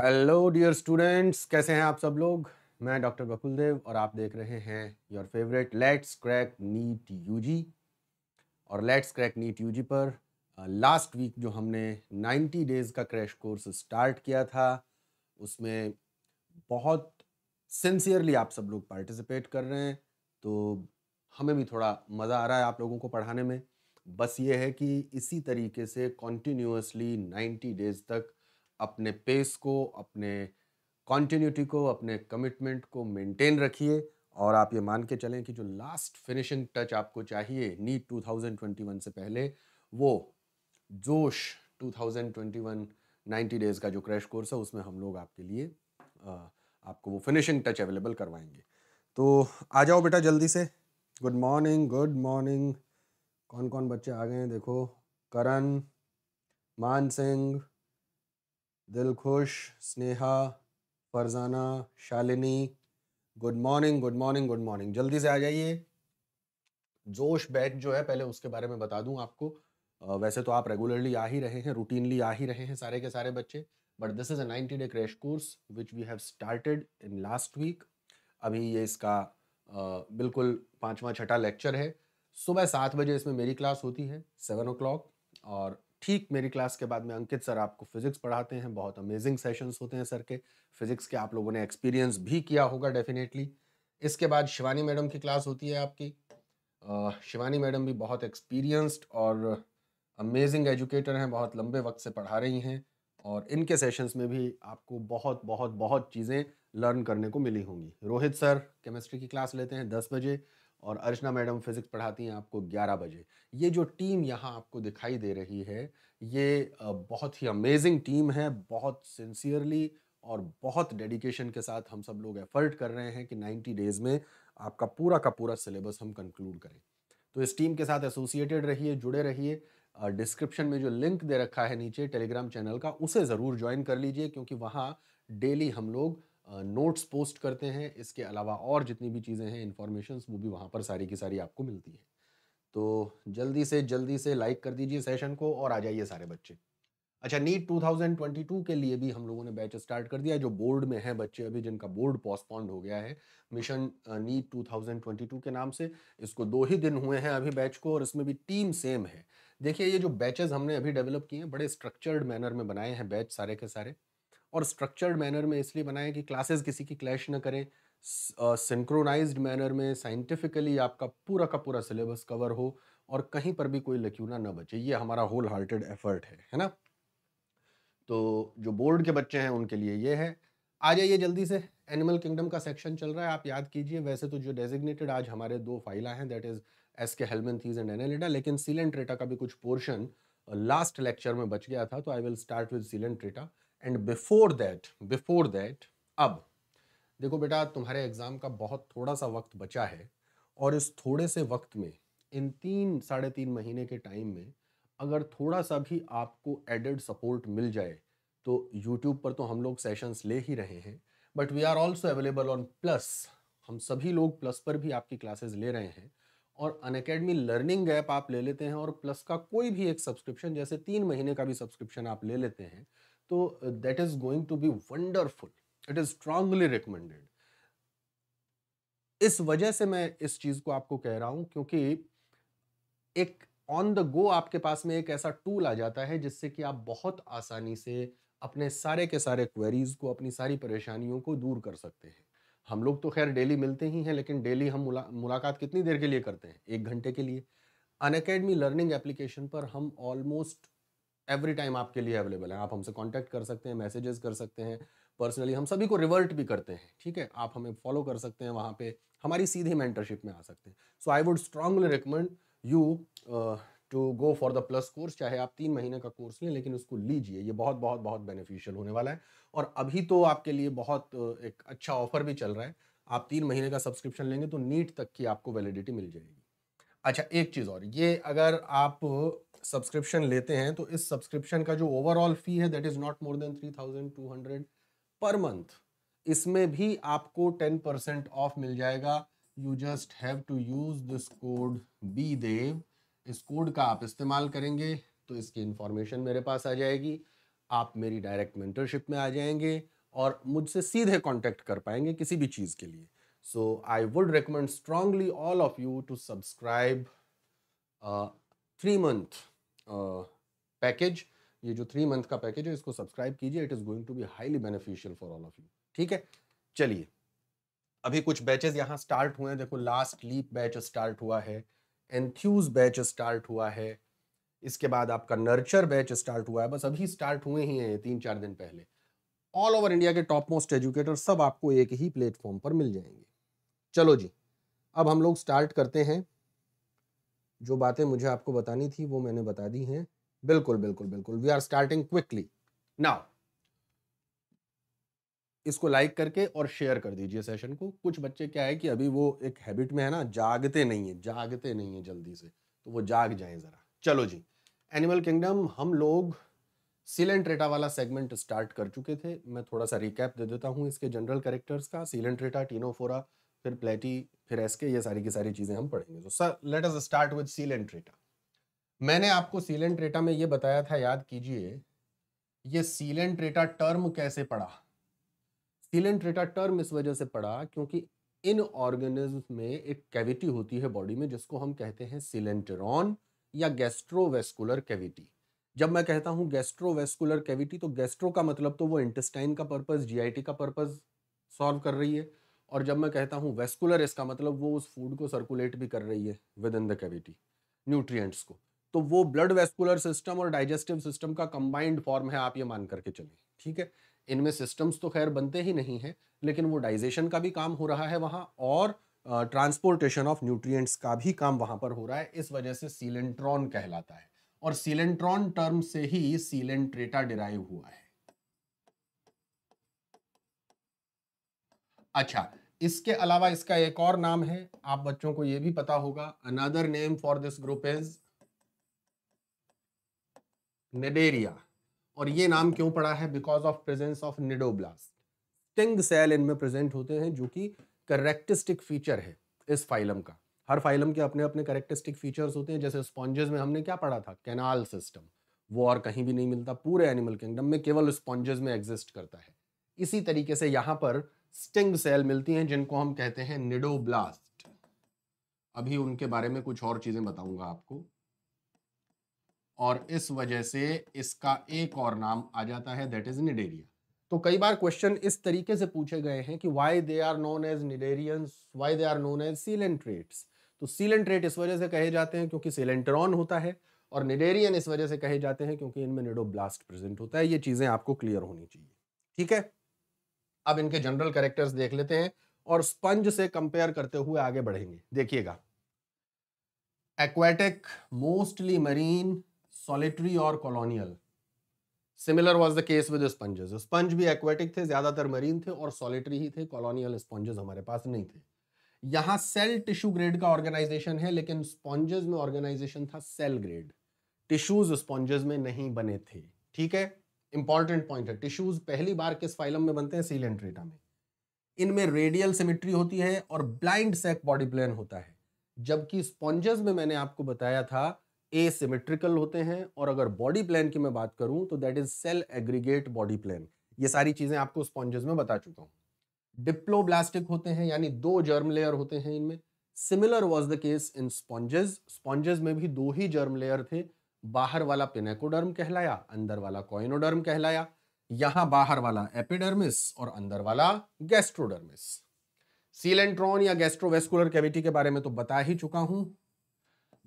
Hello dear students कैसे हैं आप सब लोग मैं डॉक्टर बकुल देव और आप देख रहे हैं your favourite let's crack NEET UG और लेट्स क्रैक नीट यूजी पर लास्ट वीक जो हमने 90 डेज़ का क्रैश कोर्स स्टार्ट किया था उसमें बहुत सिंसियरली आप सब लोग पार्टिसिपेट कर रहे हैं तो हमें भी थोड़ा मज़ा आ रहा है आप लोगों को पढ़ाने में बस ये है कि इसी तरीके से कॉन्टीन्यूसली 90 डेज़ तक अपने पेस को अपने कॉन्टीन्यूटी को अपने कमिटमेंट को मेंटेन रखिए और आप ये मान के चलें कि जो लास्ट फिनिशिंग टच आपको चाहिए नीट 2021 से पहले वो जोश 2021 90 डेज़ का जो क्रैश कोर्स है उसमें हम लोग आपके लिए आपको वो फिनिशिंग टच अवेलेबल करवाएंगे तो आ जाओ बेटा जल्दी से गुड मॉर्निंग गुड मॉर्निंग कौन कौन बच्चे आ गए हैं देखो Karan Maan Singh Dilkhush Sneha Farzana Shalini good morning good morning good morning जल्दी से आ जाइए जोश बैच जो है पहले उसके बारे में बता दूं आपको वैसे तो आप रेगुलरली आ ही रहे हैं रूटीनली आ ही रहे हैं सारे के सारे बच्चे but this is a ninety day crash course which we have started in last week अभी ये इसका बिल्कुल पाँचवा छठा लेक्चर है सुबह सात बजे इसमें मेरी क्लास होती है सेवन ओ और ठीक मेरी क्लास के बाद में अंकित सर आपको फिजिक्स पढ़ाते हैं बहुत अमेजिंग सेशंस होते हैं सर के फिजिक्स के आप लोगों ने एक्सपीरियंस भी किया होगा डेफिनेटली इसके बाद शिवानी मैडम की क्लास होती है आपकी शिवानी मैडम भी बहुत एक्सपीरियंस्ड और अमेजिंग एजुकेटर हैं बहुत लंबे वक्त से पढ़ा रही हैं और इनके सेशंस में भी आपको बहुत बहुत बहुत चीज़ें लर्न करने को मिली होंगी रोहित सर केमिस्ट्री की क्लास लेते हैं दस बजे और अर्चना मैडम फिज़िक्स पढ़ाती हैं आपको 11 बजे ये जो टीम यहाँ आपको दिखाई दे रही है ये बहुत ही अमेजिंग टीम है बहुत सिंसियरली और बहुत डेडिकेशन के साथ हम सब लोग एफर्ट कर रहे हैं कि 90 डेज़ में आपका पूरा का पूरा सिलेबस हम कंक्लूड करें तो इस टीम के साथ एसोसिएटेड रहिए जुड़े रहिए डिस्क्रिप्शन में जो लिंक दे रखा है नीचे टेलीग्राम चैनल का उसे ज़रूर ज्वाइन कर लीजिए क्योंकि वहाँ डेली हम लोग नोट्स पोस्ट करते हैं इसके अलावा और जितनी भी चीज़ें हैं इन्फॉर्मेशन वो भी वहाँ पर सारी की सारी आपको मिलती हैं तो जल्दी से जल्दी से लाइक कर दीजिए सेशन को और आ जाइए सारे बच्चे अच्छा नीट 2022 के लिए भी हम लोगों ने बैच स्टार्ट कर दिया जो बोर्ड में है बच्चे अभी जिनका बोर्ड पोस्टपोन्ड हो गया है मिशन नीट 2022 के नाम से इसको दो ही दिन हुए हैं अभी बैच को और इसमें भी टीम सेम है देखिए ये जो बैचेस हमने अभी डेवलप किए हैं बड़े स्ट्रक्चर्ड मैनर में बनाए हैं बैच सारे के सारे और स्ट्रक्चर्ड मैनर में इसलिए बनाए कि क्लासेस किसी की क्लैश ना करें सिंक्रोनाइज मैनर में साइंटिफिकली आपका पूरा का पूरा सिलेबस कवर हो और कहीं पर भी कोई लक्यूना ना बचे ये हमारा होल हार्टेड एफर्ट है है ना तो जो बोर्ड के बच्चे हैं उनके लिए ये है आ जाइए जल्दी से एनिमल किंगडम का सेक्शन चल रहा है आप याद कीजिए वैसे तो जो डेजिग्नेटेड आज हमारे दो फाइल हैं that is Aschelminthes and Annelida लेकिन सीलेंट रेटा का भी कुछ पोर्शन लास्ट लेक्चर में बच गया था तो I will start with Coelenterata and before that before that अब देखो बेटा तुम्हारे एग्ज़ाम का बहुत थोड़ा सा वक्त बचा है और इस थोड़े से वक्त में इन तीन साढ़े तीन महीने के टाइम में अगर थोड़ा सा भी आपको एडेड सपोर्ट मिल जाए तो यूट्यूब पर तो हम लोग सेशंस ले ही रहे हैं but we are also available on plus हम सभी लोग प्लस पर भी आपकी क्लासेस ले रहे हैं और अनकेडमी लर्निंग ऐप आप ले लेते हैं और प्लस का कोई भी एक सब्सक्रिप्शन जैसे तीन महीने का भी सब्सक्रिप्शन आप ले लेते हैं तो that is going to be wonderful it is strongly recommended इस वजह से मैं इस चीज को आपको कह रहा हूं क्योंकि एक ऑन द गो आपके पास में एक ऐसा टूल आ जाता है जिससे कि आप बहुत आसानी से अपने सारे के सारे क्वेरीज को अपनी सारी परेशानियों को दूर कर सकते हैं हम लोग तो खैर डेली मिलते ही हैं लेकिन डेली हम मुला, मुलाकात कितनी देर के लिए करते हैं एक घंटे के लिए अन लर्निंग एप्लीकेशन पर हम ऑलमोस्ट एवरी टाइम आपके लिए अवेलेबल है आप हमसे कॉन्टैक्ट कर सकते हैं मैसेजेस कर सकते हैं पर्सनली हम सभी को रिवर्ट भी करते हैं ठीक है आप हमें फॉलो कर सकते हैं वहाँ पे हमारी सीधी मेंटरशिप में आ सकते हैं so I would strongly recommend you to go for the plus course चाहे आप तीन महीने का कोर्स लें लेकिन उसको लीजिए ये बहुत बहुत बहुत बेनिफिशियल होने वाला है और अभी तो आपके लिए बहुत uh, एक अच्छा ऑफर भी चल रहा है आप तीन महीने का सब्सक्रिप्शन लेंगे तो नीट तक की आपको वैलिडिटी मिल जाएगी अच्छा एक चीज़ और ये अगर आप सब्सक्रिप्शन लेते हैं तो इस सब्सक्रिप्शन का जो ओवरऑल फी है that is not more than three thousand two hundred per month इसमें भी आपको टेन परसेंट ऑफ मिल जाएगा you just have to use this code B Dev इस कोड का आप इस्तेमाल करेंगे तो इसकी इंफॉर्मेशन मेरे पास आ जाएगी आप मेरी डायरेक्ट मेंटरशिप में आ जाएंगे और मुझसे सीधे कांटेक्ट कर पाएंगे किसी भी चीज़ के लिए so I would recommend strongly all of you to subscribe three month package ये जो थ्री मंथ का पैकेज है इसको सब्सक्राइब कीजिए it is going to be highly beneficial for all of you ठीक है चलिए अभी कुछ बैचेस यहाँ स्टार्ट हुए हैं देखो लास्ट लीप बैच स्टार्ट हुआ है एंथ्यूज बैच स्टार्ट हुआ है इसके बाद आपका नर्चर बैच स्टार्ट हुआ है बस अभी स्टार्ट हुए ही हैं तीन चार दिन पहले ऑल ओवर इंडिया के टॉप मोस्ट एजुकेटर सब आपको एक ही प्लेटफॉर्म पर मिल जाएंगे चलो जी अब हम लोग स्टार्ट करते हैं जो बातें मुझे आपको बतानी थी वो मैंने बता दी हैं बिल्कुल बिल्कुल बिल्कुल we are starting quickly now इसको लाइक करके और शेयर कर दीजिए सेशन को कुछ बच्चे क्या है कि अभी वो एक हैबिट में है ना जागते नहीं है जागते नहीं है जल्दी से तो वो जाग जाएं ज़रा चलो जी एनिमल किंगडम हम लोग सीलेंट रेटा वाला सेगमेंट स्टार्ट कर चुके थे मैं थोड़ा सा रिकैप दे देता हूँ इसके जनरल कैरेक्टर्स का सीलेंट रेटा टीनोफोरा फिर प्लेटी फिर एसके ये सारी की सारी चीज़ें हम पढ़ेंगे तो sir let us start with Coelenterata मैंने आपको सील एंड ट्रेटा में ये बताया था याद कीजिए ये सील एंड ट्रेटा टर्म कैसे पड़ा सील एंड ट्रेटा टर्म इस वजह से पड़ा क्योंकि इन ऑर्गेनिज्म में एक कैविटी होती है बॉडी में जिसको हम कहते हैं सिलेंटेरॉन या गैस्ट्रोवेस्कुलर कैविटी जब मैं कहता हूं गैस्ट्रोवेस्कुलर कैविटी तो गैस्ट्रो का मतलब तो वो इंटेस्टाइन का पर्पस जीआईटी का पर्पस सॉल्व कर रही है और जब मैं कहता हूँ वेस्कुलर इसका मतलब वो उस फूड को सर्कुलेट भी कर रही है within the cavity nutrients को तो वो ब्लड वेस्कुलर सिस्टम और डाइजेस्टिव सिस्टम का कंबाइंड फॉर्म है आप ये मान करके चले ठीक है इनमें सिस्टम्स तो खैर बनते ही नहीं है लेकिन वो डाइजेशन का भी काम हो रहा है वहाँ और ट्रांसपोर्टेशन ऑफ न्यूट्रियट्स का भी काम वहाँ पर हो रहा है इस वजह से सीलेंट्रॉन कहलाता है और सीलेंट्रॉन टर्म से ही सीलेंट्रेटा डिराइव हुआ है अच्छा इसके अलावा इसका एक और नाम है आप बच्चों को यह भी पता होगा another name for this group is Cnidaria और ये नाम क्यों पड़ा है because of presence of cnidoblast sting cell इनमें प्रेजेंट होते हैं जो कि करेक्टिस्टिक फीचर है इस फाइलम का हर फाइलम के अपने अपने करेक्टिस्टिक फीचर्स होते हैं जैसे स्पॉन्जेस में हमने क्या पढ़ा था कैनाल सिस्टम वो और कहीं भी नहीं मिलता पूरे एनिमल किंगडम में केवल स्पॉन्जेस में एग्जिस्ट करता है इसी तरीके से यहाँ पर स्टिंग सेल मिलती हैं जिनको हम कहते हैं निडोब्लास्ट अभी उनके बारे में कुछ और चीजें बताऊंगा आपको और इस वजह से इसका एक और नाम आ जाता है दैट इज निडेरिया तो कई बार क्वेश्चन इस तरीके से पूछे गए हैं कि why they are known as cnidarians why they are known as coelenterates तो सीलेंट्रेट इस वजह से कहे जाते हैं क्योंकि सीलेंट्रॉन होता है और निडेरियन इस वजह से कहे जाते हैं क्योंकि इनमें निडोब्लास्ट प्रेजेंट होता है ये चीजें आपको क्लियर होनी चाहिए ठीक है अब इनके जनरल कैरेक्टर्स देख लेते हैं और स्पंज से कंपेयर करते हुए आगे बढ़ेंगे देखिएगा एक्वेटिक मोस्टली मरीन सॉलिटरी और colonial similar was the case with sponges sponge भी एक्वेटिक थे ज्यादातर मरीन थे और सॉलिटरी ही थे कॉलोनियल स्पंजेस हमारे पास नहीं थे यहां सेल टिश्यू ग्रेड का ऑर्गेनाइजेशन है लेकिन स्पॉन्जेस में ऑर्गेनाइजेशन था सेल ग्रेड टिश्यूज स्पॉन्जेस में नहीं बने थे ठीक है इंपॉर्टेंट पॉइंट है टिश्यूज पहली बार किस फाइलम में बनते हैं सीलेंट्रेटा में इनमें रेडियल सिमिट्री होती है और ब्लाइंड सेक बॉडी प्लान होता है जबकि स्पॉन्जेस में मैंने आपको बताया था ए सिमेट्रिकल होते हैं और अगर बॉडी प्लान की मैं बात करूं तो that is cell aggregate body plan ये सारी चीजें आपको स्पॉन्जेस में बता चुका हूं डिप्लोब्लास्टिक होते हैं यानी दो जर्म लेयर होते हैं इनमें similar was the case in sponges sponges में भी दो ही जर्म लेयर थे बाहर वाला पिनेकोडर्म कहलाया अंदर वाला कॉइनोडर्म कहलाया यहां बाहर वाला एपिडर्मिस और अंदर वाला गैस्ट्रोडर्मिस सीलेंट्रॉन या गैस्ट्रोवेस्कुलर कैविटी के बारे में तो बता ही चुका हूं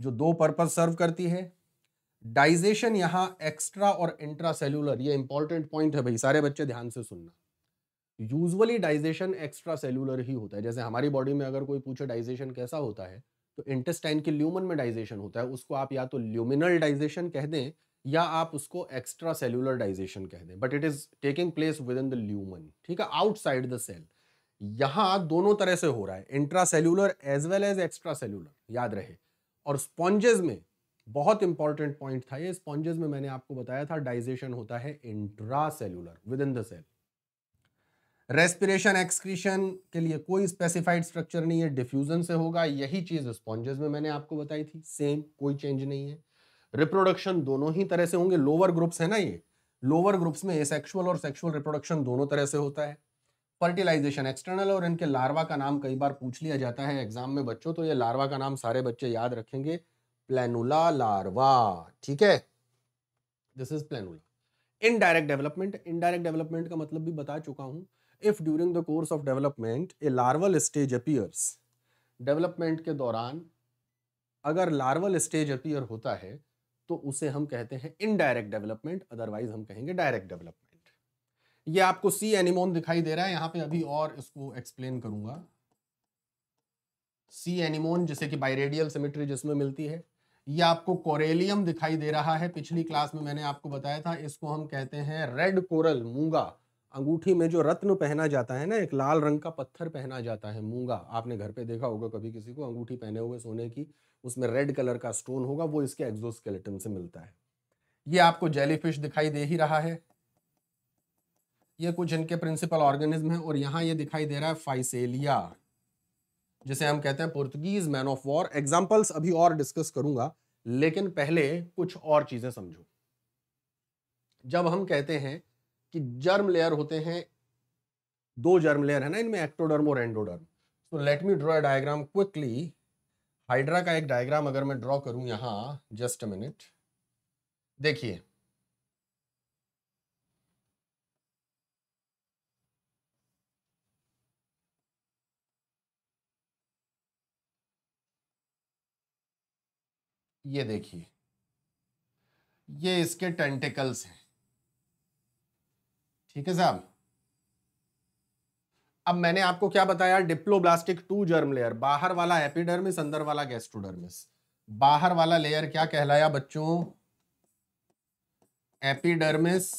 जो दो पर्पज सर्व करती है डाइजेशन यहां एक्स्ट्रा और इंट्रा सेल्यूलर ये इंपॉर्टेंट पॉइंट है भाई सारे बच्चे ध्यान से सुनना यूजुअली डाइजेशन एक्स्ट्रा सेल्यूलर ही होता है जैसे हमारी बॉडी में अगर कोई पूछे डाइजेशन कैसा होता है तो इंटेस्टाइन के ल्यूमन में डाइजेशन होता है उसको आप या तो ल्यूमिनल डाइजेशन कह दें या आप उसको एक्स्ट्रा सेल्यूलर डाइजेशन कह दें but it is taking place within the lumen ठीक है आउटसाइड द सेल यहां दोनों तरह से हो रहा है intracellular as well as extracellular याद रहे और स्पॉन्जेज में बहुत इंपॉर्टेंट पॉइंट था ये स्पॉन्जेज में मैंने आपको बताया था डाइजेशन होता है intracellular within the cell respiration excretion के लिए कोई स्पेसिफाइड स्ट्रक्चर नहीं है डिफ्यूजन से होगा यही चीज स्पॉन्जेस में मैंने आपको बताई थी सेम कोई चेंज नहीं है रिप्रोडक्शन दोनों ही तरह से होंगे लोअर ग्रुप्स है ना ये लोअर ग्रुप्स में एसेक्सुअल और सेक्सुअल रिप्रोडक्शन दोनों तरह से होता है फर्टिलाइजेशन एक्सटर्नल और इनके लार्वा का नाम कई बार पूछ लिया जाता है एग्जाम में बच्चों तो ये लार्वा का नाम सारे बच्चे याद रखेंगे प्लेनुला लार्वा ठीक है this is planula indirect development indirect development का मतलब भी बता चुका हूं if during the course of development a larval stage appears development के दौरान अगर लार्वल स्टेज अपीयर होता है तो उसे हम कहते हैं इनडायरेक्ट डेवलपमेंट अदरवाइज हम कहेंगे डायरेक्ट डेवलपमेंट ये आपको सी एनिमोन दिखाई दे रहा है यहां पे अभी और इसको एक्सप्लेन करूंगा सी एनिमोन जैसे कि बायरेडियल सिमेट्री जिसमें मिलती है ये आपको कोरेलियम दिखाई दे रहा है पिछली क्लास में मैंने आपको बताया था इसको हम कहते हैं रेड कोरल मूंगा अंगूठी में जो रत्न पहना जाता है ना एक लाल रंग का पत्थर पहना जाता है मूंगा आपने घर पे देखा होगा कभी किसी को अंगूठी पहने हुए सोने की उसमें रेड कलर का स्टोन होगा वो इसके एक्सोस्केलेटन से मिलता है ये आपको जेलीफिश दिखाई दे ही रहा है ये कुछ इनके प्रिंसिपल ऑर्गेनिज्म है और यहाँ ये दिखाई दे रहा है फाइसेलिया जिसे हम कहते हैं Portuguese man of war examples अभी और डिस्कस करूंगा लेकिन पहले कुछ और चीजें समझो जब हम कहते हैं कि जर्म लेयर होते हैं दो जर्म लेयर है ना इनमें एक्टोडर्म और endoderm so let me draw a diagram quickly hydra का एक डायग्राम अगर मैं ड्रॉ करूं यहां जस्ट अ मिनट देखिए ये देखिए ये इसके टेंटिकल्स हैं ठीक है साहब अब मैंने आपको क्या बताया डिप्लोब्लास्टिक टू जर्म लेयर बाहर वाला एपिडर्मिस अंदर वाला गैस्ट्रोडर्मिस बाहर वाला लेयर क्या कहलाया बच्चों एपिडर्मिस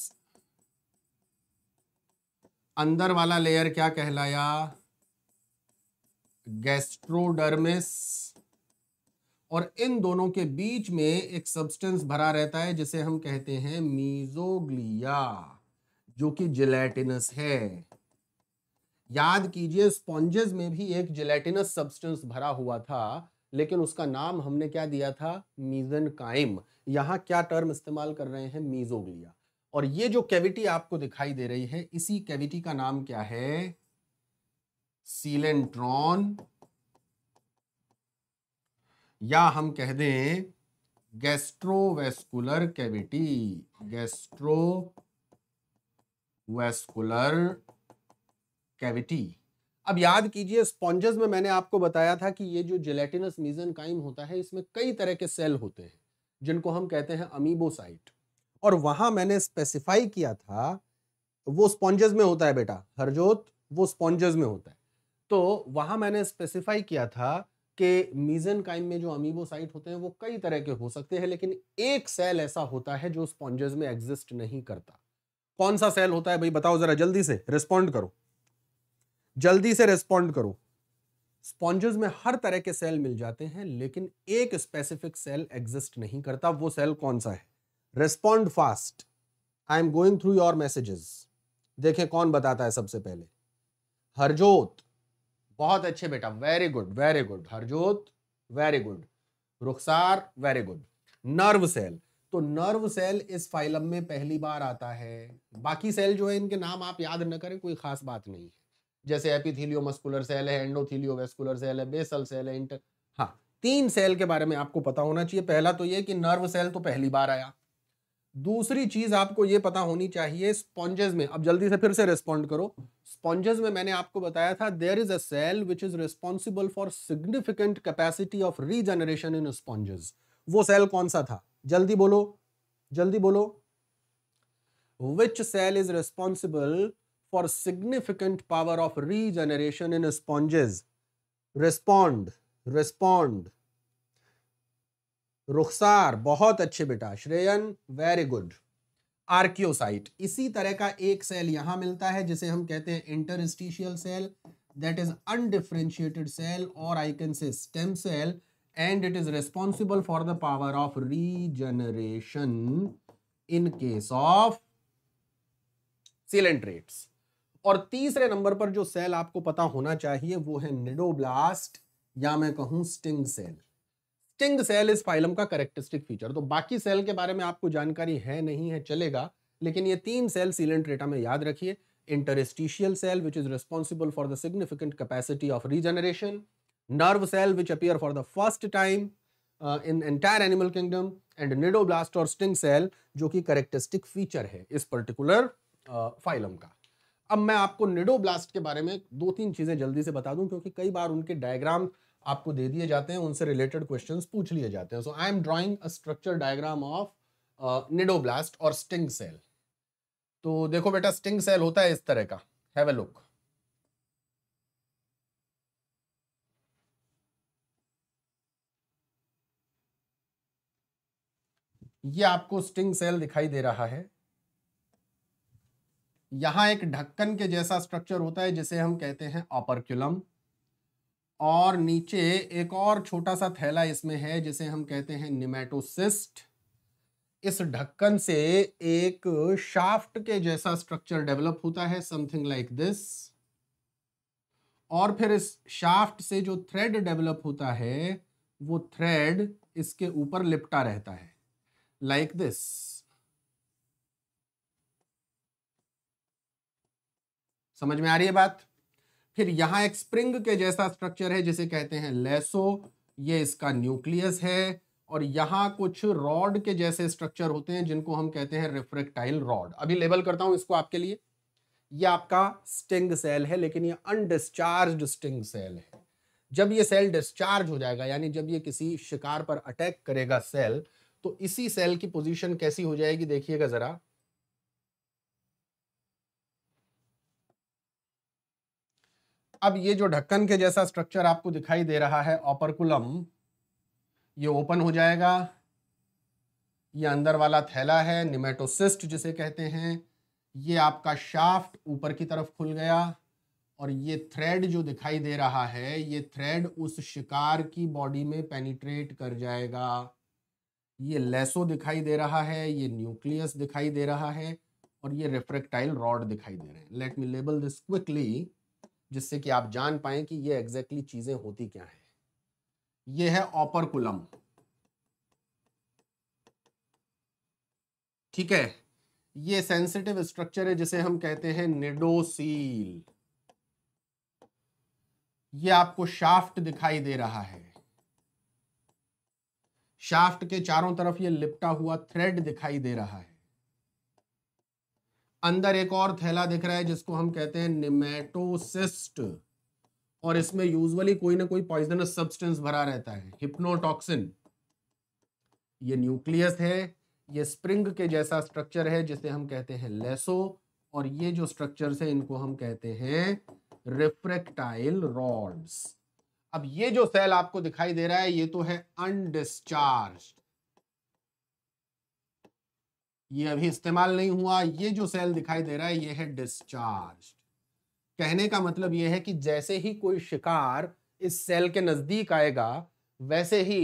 अंदर वाला लेयर क्या कहलाया गैस्ट्रोडर्मिस और इन दोनों के बीच में एक सब्सटेंस भरा रहता है जिसे हम कहते हैं मीजोग्लिया जो कि जिलेटिनस है याद कीजिए स्पॉन्जेस में भी एक जिलेटिनस सब्सटेंस भरा हुआ था लेकिन उसका नाम हमने क्या दिया था मीजन काइम यहां क्या टर्म इस्तेमाल कर रहे हैं मीजोग्लिया और ये जो कैविटी आपको दिखाई दे रही है इसी कैविटी का नाम क्या है सीलेंट्रॉन या हम कह दें gastrovascular cavity gastrovascular cavity अब याद कीजिए स्पॉन्जेस में मैंने आपको बताया था कि ये जो जिलेटिनस काइम होता है इसमें कई तरह के सेल होते हैं जिनको हम कहते हैं अमीबोसाइट और वहां मैंने स्पेसिफाई किया था वो स्पॉन्जेस में होता है बेटा हरजोत वो स्पॉन्जेस में होता है तो वहां मैंने स्पेसिफाई किया था कि मीजन काइम में जो अमीबोसाइट होते हैं वो कई तरह के हो सकते हैं लेकिन एक सेल ऐसा होता है जो स्पॉन्जेस में एग्जिस्ट नहीं करता कौन सा सेल होता है भाई बताओ जरा जल्दी से रिस्पॉन्ड करो जल्दी से रिस्पॉन्ड करो स्पॉन्जेस में हर तरह के सेल मिल जाते हैं लेकिन एक स्पेसिफिक सेल एग्जिस्ट नहीं करता वो सेल कौन सा है respond fast I am going through your messages देखें कौन बताता है सबसे पहले हरजोत बहुत अच्छे बेटा very good very good Harjot very good Rukhsar very good nerve cell तो नर्व सेल इस फाइलम में पहली बार आता है बाकी सेल जो है इनके नाम आप याद न करें कोई खास बात नहीं है जैसे एपिथिलियो मस्कुलर सेल है एंडोथिलियो वेस्कुलर सेल है बेसल सेल है इंटर हाँ तीन सेल के बारे में आपको पता होना चाहिए पहला तो ये कि नर्व सेल तो पहली बार आया दूसरी चीज आपको ये पता होनी चाहिए स्पॉन्जेस में अब जल्दी से फिर से रिस्पॉन्ड करो स्पॉन्जेस में मैंने आपको बताया था there is a cell which is responsible for significant capacity of regeneration in sponges वो सेल कौन सा था जल्दी बोलो जल्दी बोलो which cell is responsible for significant power of regeneration in sponges respond respond Rukhsar बहुत अच्छे बेटा श्रेयन वेरी गुड आर्क्योसाइट इसी तरह का एक सेल यहां मिलता है जिसे हम कहते हैं interstitial cell that is undifferentiated cell और I can say stem cell and it is responsible for the power of regeneration in case of coelenterates और तीसरे नंबर पर जो सेल आपको पता होना चाहिए वो है निडोब्लास्ट या मैं कहूं स्टिंग सेल स्टिंग सेल इस फाइलम का करेक्टरिस्टिक फीचर तो बाकी सेल के बारे में आपको जानकारी है नहीं है चलेगा लेकिन ये तीन सेल सीलेंट्रेटा में याद रखिए interstitial cell which is responsible for the significant capacity of regeneration nerve cell which appear for the first time uh, in entire animal kingdom and nidoblast or sting cell जो कि characteristic feature है इस particular phylum uh, का अब मैं आपको cnidoblast के बारे में दो तीन चीज़ें जल्दी से बता दूं क्योंकि कई बार उनके डायग्राम आपको दे दिए जाते हैं उनसे रिलेटेड क्वेश्चंस पूछ लिए जाते हैं so I am drawing a structure diagram of cnidoblast और स्टिंग सेल तो देखो बेटा स्टिंग सेल होता है इस तरह का हैव अ लुक ये आपको स्टिंग सेल दिखाई दे रहा है यहां एक ढक्कन के जैसा स्ट्रक्चर होता है जिसे हम कहते हैं ऑपरक्यूलम और नीचे एक और छोटा सा थैला इसमें है जिसे हम कहते हैं निमेटोसिस्ट इस ढक्कन से एक शाफ्ट के जैसा स्ट्रक्चर डेवलप होता है समथिंग लाइक दिस और फिर इस शाफ्ट से जो थ्रेड डेवलप होता है वो थ्रेड इसके ऊपर लिपटा रहता है like this समझ में आ रही है बात फिर यहां एक स्प्रिंग के जैसा स्ट्रक्चर है जिसे कहते हैं लेसो ये इसका न्यूक्लियस है और यहां कुछ रॉड के जैसे स्ट्रक्चर होते हैं जिनको हम कहते हैं रिफ्रेक्टाइल रॉड अभी लेबल करता हूं इसको आपके लिए ये आपका स्टिंग सेल है लेकिन ये अनडिस्चार्ज स्टिंग सेल है जब ये सेल डिस्चार्ज हो जाएगा यानी जब ये किसी शिकार पर अटैक करेगा सेल तो इसी सेल की पोजीशन कैसी हो जाएगी देखिएगा जरा अब ये जो ढक्कन के जैसा स्ट्रक्चर आपको दिखाई दे रहा है ऑपरकुलम ये ओपन हो जाएगा ये अंदर वाला थैला है निमेटोसिस्ट जिसे कहते हैं ये आपका शाफ्ट ऊपर की तरफ खुल गया और ये थ्रेड जो दिखाई दे रहा है ये थ्रेड उस शिकार की बॉडी में पेनिट्रेट कर जाएगा ये लेसो दिखाई दे रहा है ये न्यूक्लियस दिखाई दे रहा है और ये रिफ्रेक्टाइल रॉड दिखाई दे रहे हैं let me label this quickly जिससे कि आप जान पाए कि ये एग्जैक्टली exactly चीजें होती क्या है ये है ऑपरकुलम ठीक है ये सेंसिटिव स्ट्रक्चर है जिसे हम कहते हैं निडोसील ये आपको शाफ्ट दिखाई दे रहा है शाफ्ट के चारों तरफ ये लिपटा हुआ थ्रेड दिखाई दे रहा है अंदर एक और थैला दिख रहा है जिसको हम कहते हैं निमेटोसिस्ट और इसमें यूजुअली कोई ना कोई पॉइजनस सब्सटेंस भरा रहता है हिप्नोटॉक्सिन ये न्यूक्लियस है ये स्प्रिंग के जैसा स्ट्रक्चर है जिसे हम कहते हैं लेसो और ये जो स्ट्रक्चर है इनको हम कहते हैं रिफ्रेक्टाइल रॉड्स अब ये जो सेल आपको दिखाई दे रहा है ये तो है अनडिस्चार्ज ये अभी इस्तेमाल नहीं हुआ ये जो सेल दिखाई दे रहा है ये है डिस्चार्ज कहने का मतलब ये है कि जैसे ही कोई शिकार इस सेल के नजदीक आएगा वैसे ही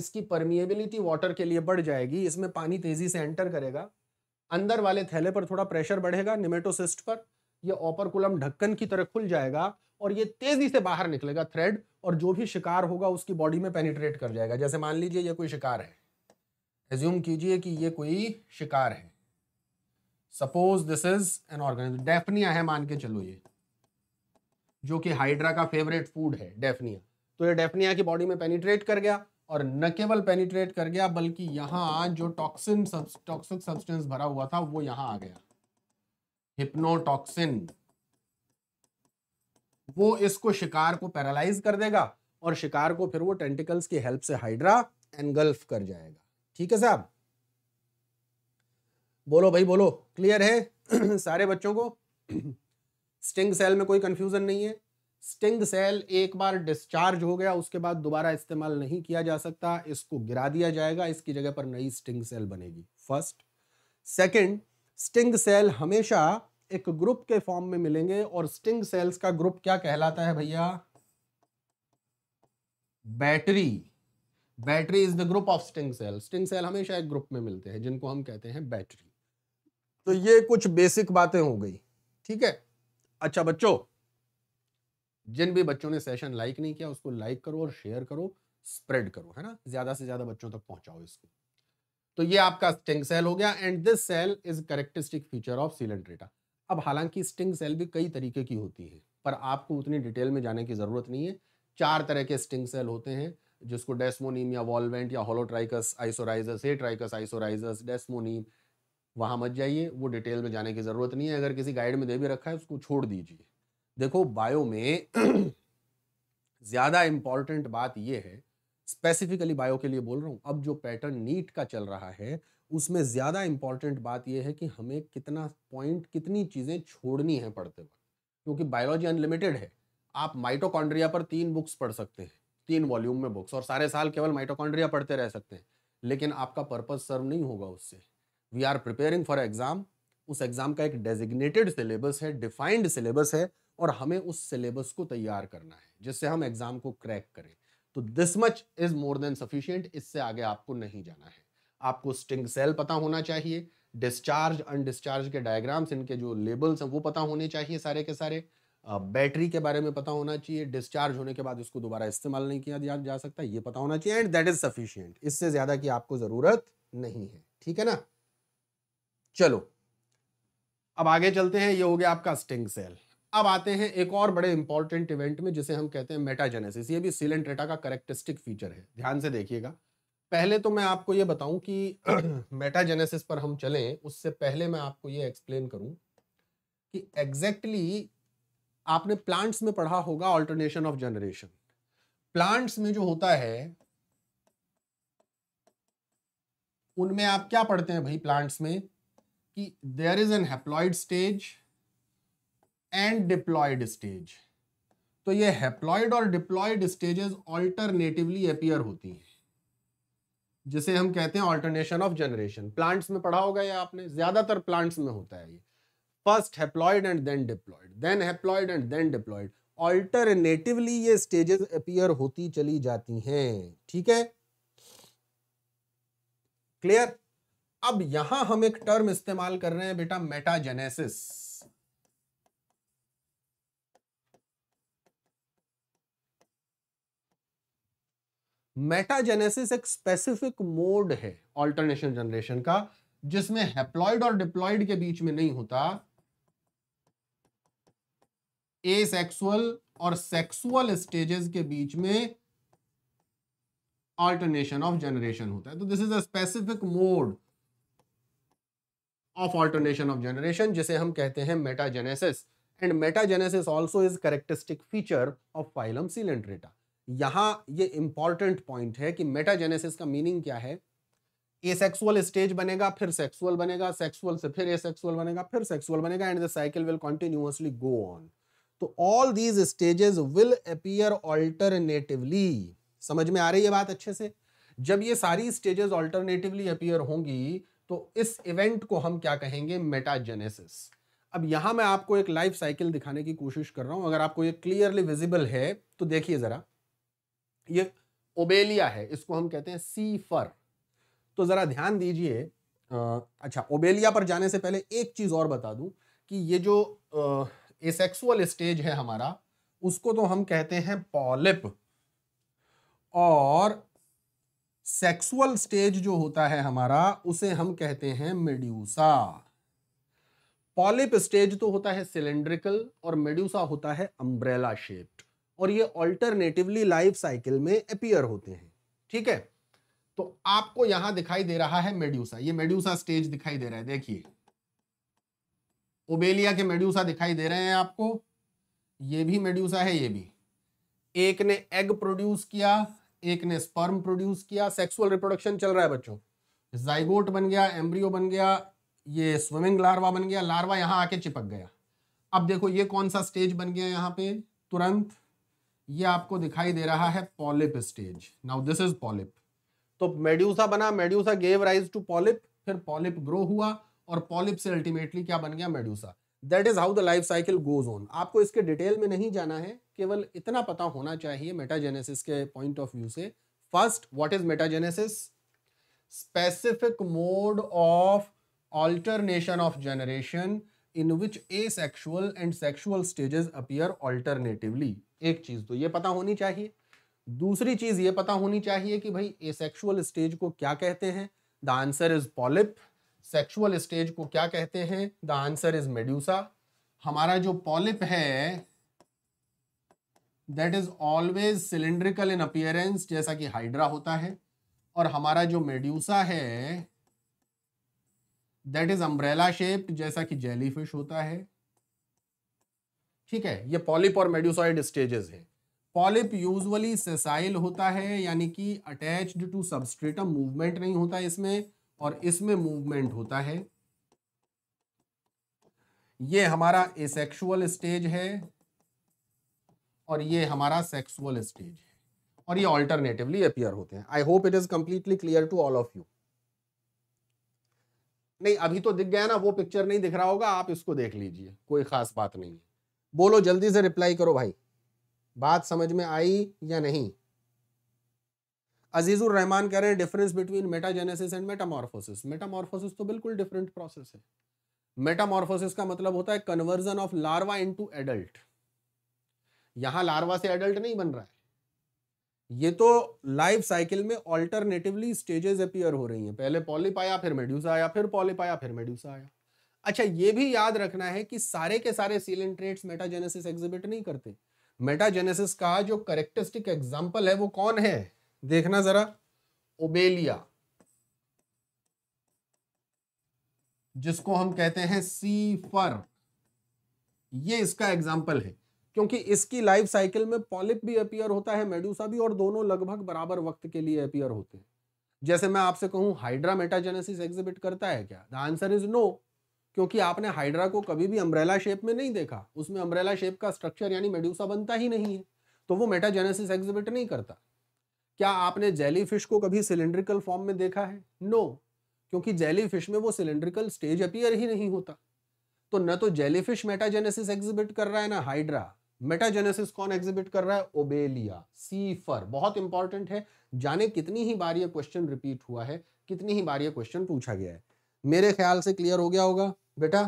इसकी परमिएबिलिटी वाटर के लिए बढ़ जाएगी इसमें पानी तेजी से एंटर करेगा अंदर वाले थैले पर थोड़ा प्रेशर बढ़ेगा निमेटोसिस्ट पर यह ऑपरकुलम ढक्कन की तरह खुल जाएगा और ये तेजी से बाहर निकलेगा थ्रेड और जो भी शिकार होगा उसकी बॉडी में पेनिट्रेट कर जाएगा जैसे मान लीजिए ये कोई शिकार है एज्यूम कीजिए कि ये कोई शिकार है suppose this is an organism daphnia है मान के चलो ये जो कि हाइड्रा का फेवरेट फूड है डेफनिया तो ये डेफनिया की बॉडी में पेनिट्रेट कर गया और न केवल पेनिट्रेट कर गया बल्कि यहाँ जो टॉक्सिन टॉक्सिक सब्सटेंस भरा हुआ था वो यहां आ गया हिप्नोटॉक्सिन वो इसको शिकार को पैरालाइज कर देगा और शिकार को फिर वो टेंटिकल्स की हेल्प से हाइड्रा एनगल्फ कर जाएगा ठीक है साहब बोलो भाई बोलो क्लियर है सारे बच्चों को स्टिंग सेल में कोई कंफ्यूजन नहीं है स्टिंग सेल एक बार डिस्चार्ज हो गया उसके बाद दोबारा इस्तेमाल नहीं किया जा सकता इसको गिरा दिया जाएगा इसकी जगह पर नई स्टिंग सेल बनेगी फर्स्ट सेकंड स्टिंग सेल हमेशा एक ग्रुप के फॉर्म में मिलेंगे और स्टिंग सेल्स का ग्रुप क्या कहलाता है भैया battery battery is the group of sting cell sting cell हमेशा एक ग्रुप में मिलते हैं जिनको हम कहते हैं बैटरी तो ये कुछ बेसिक बातें हो गई ठीक है अच्छा बच्चों जिन भी बच्चों ने सेशन लाइक नहीं किया उसको लाइक करो और शेयर करो स्प्रेड करो है ना ज्यादा से ज्यादा बच्चों तक पहुंचाओ इसको तो ये आपका स्टिंग सेल हो गया and this cell is characteristic feature of coelenterata अब हालांकि स्टिंग सेल भी कई तरीके की होती है पर आपको उतनी डिटेल में जाने की ज़रूरत नहीं है चार तरह के स्टिंग सेल होते हैं जिसको डेस्मोनीम या वॉलवेंट या होलोट्राइकस आइसोराइजस हेट्राइकस आइसोराइजस डेस्मोनीम वहाँ मत जाइए वो डिटेल में जाने की ज़रूरत नहीं है अगर किसी गाइड में दे भी रखा है उसको छोड़ दीजिए देखो बायो में ज़्यादा इम्पॉर्टेंट बात यह है स्पेसिफिकली बायो के लिए बोल रहा हूँ अब जो पैटर्न नीट का चल रहा है उसमें ज़्यादा इम्पॉर्टेंट बात यह है कि हमें कितना पॉइंट कितनी चीज़ें छोड़नी है पढ़ते वक्त क्योंकि बायोलॉजी अनलिमिटेड है आप माइटोकॉन्ड्रिया पर तीन बुक्स पढ़ सकते हैं तीन वॉल्यूम में बुक्स और सारे साल केवल माइटोकॉन्ड्रिया पढ़ते रह सकते हैं लेकिन आपका पर्पज़ सर्व नहीं होगा उससे we are preparing for exam उस एग्ज़ाम का एक डेजिग्नेटेड सिलेबस है डिफाइंड सिलेबस है और हमें उस सिलेबस को तैयार करना है जिससे हम एग्ज़ाम को क्रैक करें तो this much is more than sufficient इससे आगे आपको नहीं जाना है आपको स्टिंग सेल पता होना चाहिए डिस्चार्ज अनडिस्चार्ज के डायग्राम्स इनके जो लेबल्स हैं वो पता होने चाहिए सारे के सारे बैटरी के बारे में पता होना चाहिए डिस्चार्ज होने के बाद उसको दोबारा इस्तेमाल नहीं किया जा, जा सकता ये पता होना चाहिए एंड दैट इज सफिशियंट इससे ज़्यादा की आपको ज़रूरत नहीं है ठीक है ना चलो अब आगे चलते हैं ये हो गया आपका स्टिंग सेल अब आते हैं एक और बड़े इंपॉर्टेंट इवेंट में जिसे हम कहते हैं मेटाजेनेसिस ये भी सिलेंट्रेटा का करेक्टरिस्टिक फीचर है ध्यान से देखिएगा पहले तो मैं आपको ये बताऊं कि मेटाजेनेसिस पर हम चलें उससे पहले मैं आपको ये एक्सप्लेन करूं कि एग्जैक्टली exactly आपने प्लांट्स में पढ़ा होगा ऑल्टरनेशन ऑफ जनरेशन प्लांट्स में जो होता है उनमें आप क्या पढ़ते हैं भाई प्लांट्स में कि there is an haploid stage and diploid stage तो ये हेप्लॉइड और डिप्लॉयड स्टेजेस ऑल्टरनेटिवली अपियर होती हैं जिसे हम कहते हैं ऑल्टरनेशन ऑफ जनरेशन प्लांट्स में पढ़ा होगा या आपने ज़्यादातर प्लांट्स में होता है ये first haploid and then diploid then haploid and then diploid alternatively ये स्टेजेस अपियर होती चली जाती हैं ठीक है क्लियर अब यहां हम एक टर्म इस्तेमाल कर रहे हैं बेटा मेटाजेनेसिस मेटाजेनेसिस एक स्पेसिफिक मोड है ऑल्टरनेशन जनरेशन का जिसमें हेप्लॉइड और डिप्लॉइड के बीच में नहीं होता एसेक्सुअल और सेक्सुअल स्टेजेस के बीच में ऑल्टरनेशन ऑफ जनरेशन होता है तो this is a specific mode of alternation of generation जिसे हम कहते हैं metagenesis and metagenesis also is characteristic feature of phylum coelenterata यहाँ ये इंपॉर्टेंट पॉइंट है कि मेटाजेनेसिस का मीनिंग क्या है एसेक्सुअल स्टेज बनेगा फिर सेक्सुअल बनेगा सेक्सुअल से फिर एसेक्सुअल बनेगा फिर सेक्सुअल बनेगा and the cycle will continuously go on तो all these stages will appear alternatively समझ में आ रही है बात अच्छे से जब ये सारी स्टेजेस ऑल्टरनेटिवली अपियर होंगी तो इस इवेंट को हम क्या कहेंगे मेटाजेनेसिस अब यहां मैं आपको एक लाइफ साइकिल दिखाने की कोशिश कर रहा हूं अगर आपको ये क्लियरली विजिबल है तो देखिए जरा ये ओबेलिया है इसको हम कहते हैं सीफर तो ज़रा ध्यान दीजिए अच्छा ओबेलिया पर जाने से पहले एक चीज़ और बता दूं कि ये जो एसेक्सुअल स्टेज है हमारा उसको तो हम कहते हैं पॉलिप और सेक्सुअल स्टेज जो होता है हमारा उसे हम कहते हैं मेड्यूसा पॉलिप स्टेज तो होता है सिलेंड्रिकल और मेड्यूसा होता है अम्ब्रेला शेप्ड और ये ऑल्टरनेटिवली लाइफ साइकिल में अपियर होते हैं ठीक है तो आपको यहां दिखाई दे रहा है मेड्यूसा ये मेड्यूसा स्टेज दिखाई दे रहा है देखिए ओबेलिया के मेड्यूसा दिखाई दे रहे हैं आपको ये भी मेड्यूसा है ये भी एक ने एग प्रोड्यूस किया एक ने स्पर्म प्रोड्यूस किया सेक्सुअल रिप्रोडक्शन चल रहा है बच्चों जाइगोट बन गया एम्ब्रियो बन गया ये स्विमिंग लार्वा बन गया लार्वा यहां आके चिपक गया अब देखो ये कौन सा स्टेज बन गया यहां पे तुरंत ये आपको दिखाई दे रहा है polyp stage now this is polyp तो मेड्यूसा बना medusa gave rise to polyp फिर पॉलिप ग्रो हुआ और पॉलिप से अल्टीमेटली क्या बन गया medusa that is how the life cycle goes on आपको इसके डिटेल में नहीं जाना है केवल इतना पता होना चाहिए मेटाजेनेसिस के पॉइंट ऑफ व्यू से first what is metagenesis specific mode of alternation of generation in which asexual and sexual stages appear alternatively एक चीज़ तो ये पता होनी चाहिए दूसरी चीज़ ये पता होनी चाहिए कि भाई एसेक्सुअल स्टेज को क्या कहते हैं the answer is polyp sexual stage को क्या कहते हैं द आंसर इज मेड्यूसा हमारा जो पॉलिप है that is always cylindrical in appearance जैसा कि हाइड्रा होता है और हमारा जो मेड्यूसा है दैट इज अम्ब्रेला शेप्ड जैसा कि जेलीफिश होता है ठीक है ये पॉलिप और मेड्यूसॉइड स्टेजेस है पॉलिप यूजुअली सेसाइल होता है यानी कि अटैच्ड टू सबस्ट्रेटम मूवमेंट नहीं होता इसमें और इसमें मूवमेंट होता है ये हमारा एसेक्सुअल स्टेज है और ये हमारा सेक्सुअल स्टेज है और ये ऑल्टरनेटिवली अपियर होते हैं I hope it is completely clear to all of you नहीं अभी तो दिख गया ना वो पिक्चर नहीं दिख रहा होगा आप इसको देख लीजिए कोई खास बात नहीं है बोलो जल्दी से रिप्लाई करो भाई बात समझ में आई या नहीं अजीजुर रहमान कह रहे हैं difference between metagenesis and metamorphosis metamorphosis तो बिल्कुल डिफरेंट प्रोसेस है मेटामॉर्फोसिस का मतलब होता है conversion of larva into adult यहां लार्वा से एडल्ट नहीं बन रहा है ये तो लाइफ साइकिल में ऑल्टरनेटिवली स्टेजेस अपियर हो रही हैं पहले पॉलिप आया फिर मेड्यूसा आया फिर पॉलिप आया फिर मेड्यूसा आया अच्छा ये भी याद रखना है कि सारे के सारे सीलेंट मेटाजेनेसिस एग्जिबिट नहीं करते मेटाजेनेसिस का जो करेक्टरिस्टिक एग्जाम्पल है वो कौन है देखना जरा ओबेलिया जिसको हम कहते हैं सी फर ये इसका एग्जाम्पल है क्योंकि इसकी लाइफ साइकिल में पॉलिप भी अपियर होता है मेडूसा भी और दोनों लगभग बराबर वक्त के लिए अपियर होते हैं जैसे मैं आपसे कहूं हाइड्रा मेटाजेनेसिस एग्जिबिट करता है क्या द आंसर इज नो क्योंकि आपने हाइड्रा को कभी भी अम्ब्रेला शेप में नहीं देखा उसमें अम्ब्रेला शेप का स्ट्रक्चर यानी मेड्यूसा बनता ही नहीं है तो वो मेटाजेनेसिस एग्जिबिट नहीं करता क्या आपने जेली फिश को कभी सिलेंड्रिकल फॉर्म में देखा है नो no. क्योंकि जेली फिश में वो सिलेंड्रिकल स्टेज अपियर ही नहीं होता तो न तो जेली फिश मेटाजेनेसिस एग्जिबिट कर रहा है ना हाइड्रा मेटाजेनेसिस कौन एग्जिबिट कर रहा है ओबेलिया सीफर बहुत इंपॉर्टेंट है जाने कितनी ही बार ये क्वेश्चन रिपीट हुआ है कितनी ही बार ये क्वेश्चन पूछा गया है मेरे ख्याल से क्लियर हो गया होगा बेटा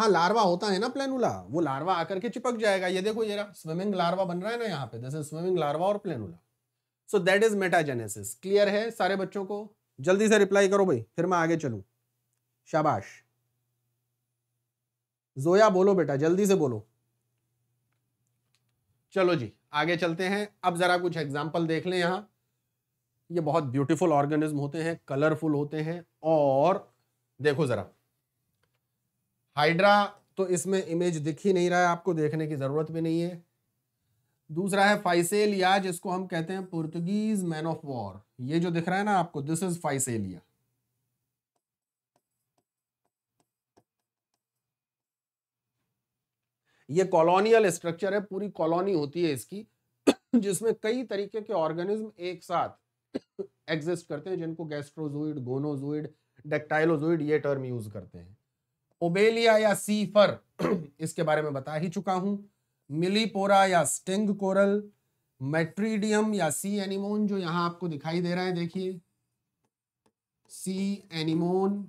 हाँ लार्वा होता है ना प्लेनुला वो लार्वा आकर के चिपक जाएगा ये देखो जरा स्विमिंग लार्वा बन रहा है ना यहाँ पे जैसे इज स्विमिंग लार्वा और planula so that is metagenesis clear है सारे बच्चों को जल्दी से रिप्लाई करो भाई फिर मैं आगे चलू शाबाश जोया बोलो बेटा जल्दी से बोलो चलो जी आगे चलते हैं अब जरा कुछ एग्जाम्पल देख लें यहाँ ये बहुत ब्यूटीफुल ऑर्गेनिज्म होते हैं कलरफुल होते हैं और देखो ज़रा हाइड्रा तो इसमें इमेज दिख ही नहीं रहा है आपको देखने की ज़रूरत भी नहीं है दूसरा है फाइसेलिया जिसको हम कहते हैं पुर्तगीज मैन ऑफ वॉर ये जो दिख रहा है ना आपको दिस इज फाइसेलिया ये कॉलोनियल स्ट्रक्चर है पूरी कॉलोनी होती है इसकी जिसमें कई तरीके के ऑर्गेनिज्म एक साथ एग्जिस्ट करते हैं जिनको गैस्ट्रोजोइड गोनोजोइड डेक्टाइलोजोइड ये टर्म यूज करते हैं ओबेलिया या सीफर इसके बारे में बता ही चुका हूं मिलीपोरा या स्टिंग कोरल मेट्रीडियम या सी एनिमोन जो यहां आपको दिखाई दे रहा है देखिए सी एनिमोन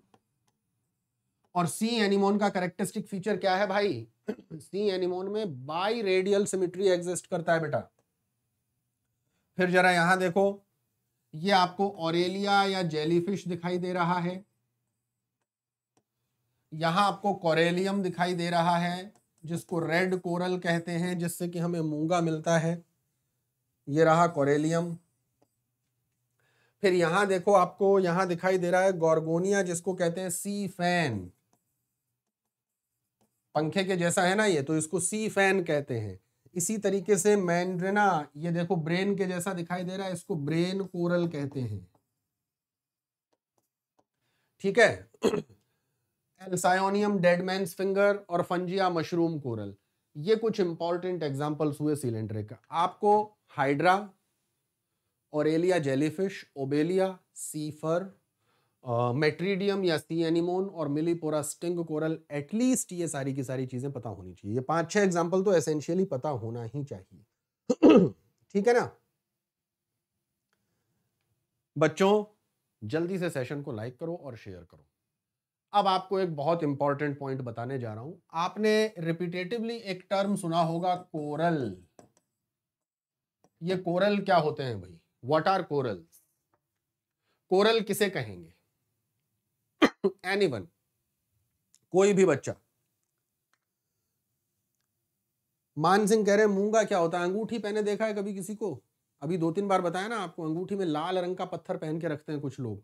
और सी एनिमोन का करेक्टरिस्टिक फीचर क्या है भाई सी एनिमोन में बाई रेडियल सिमिट्री एग्जिस्ट करता है बेटा फिर जरा यहां देखो ये आपको ऑरेलिया या जेलीफिश दिखाई दे रहा है यहां आपको कोरेलियम दिखाई दे रहा है जिसको रेड कोरल कहते हैं जिससे कि हमें मूंगा मिलता है ये रहा कोरेलियम फिर यहां देखो आपको यहां दिखाई दे रहा है गोरगोनिया जिसको कहते हैं सी फैन पंखे के जैसा है ना ये तो इसको सी फैन कहते हैं इसी तरीके से मैंड्रेना ये देखो ब्रेन के जैसा दिखाई दे रहा है इसको ब्रेन कोरल कहते हैं ठीक है एल्सायोनियम डेडमैन फिंगर और फंजिया मशरूम कोरल ये कुछ इंपॉर्टेंट एग्जांपल्स हुए सिलेंडर का आपको हाइड्रा एलिया जेलीफिश ओबेलिया सीफर मेट्रीडियम या सी एनिमोन और मिलीपोरा स्टिंग कोरल एटलीस्ट ये सारी की सारी चीज़ें पता होनी चाहिए ये पांच छह एग्जाम्पल तो एसेंशियली पता होना ही चाहिए ठीक है ना बच्चों जल्दी से सेशन को लाइक करो और शेयर करो अब आपको एक बहुत इंपॉर्टेंट पॉइंट बताने जा रहा हूं आपने रिपीटेटिवली एक टर्म सुना होगा कोरल ये कोरल क्या होते हैं भाई वॉट आर कोरल कोरल किसे कहेंगे एनी वन कोई भी बच्चा मान सिंह कह रहे हैं मूंगा क्या होता है अंगूठी पहने देखा है कभी किसी को अभी दो तीन बार बताया ना आपको अंगूठी में लाल रंग का पत्थर पहन के रखते हैं कुछ लोग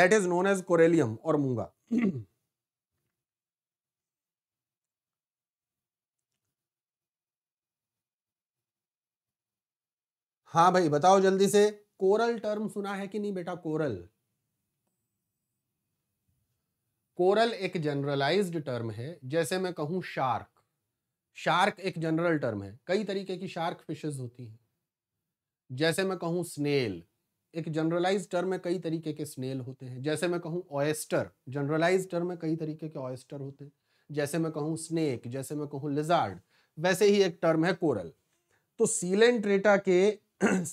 that is known as corallium और मूंगा हाँ भाई बताओ जल्दी से कोरल टर्म सुना है कि नहीं बेटा कोरल कोरल एक जनरलाइज्ड टर्म है जैसे मैं कहूँ शार्क शार्क एक जनरल टर्म है कई तरीके की शार्क फिशेज होती हैं जैसे मैं कहूँ स्नेल एक जनरलाइज टर्म में कई तरीके के स्नेल होते हैं जैसे मैं कहूँ ऑयस्टर जनरलाइज टर्म में कई तरीके के ऑयस्टर होते हैं जैसे मैं कहूँ स्नेक जैसे मैं कहूँ लिजार्ड वैसे ही एक टर्म है कोरल तो सीलेंट्रेटा के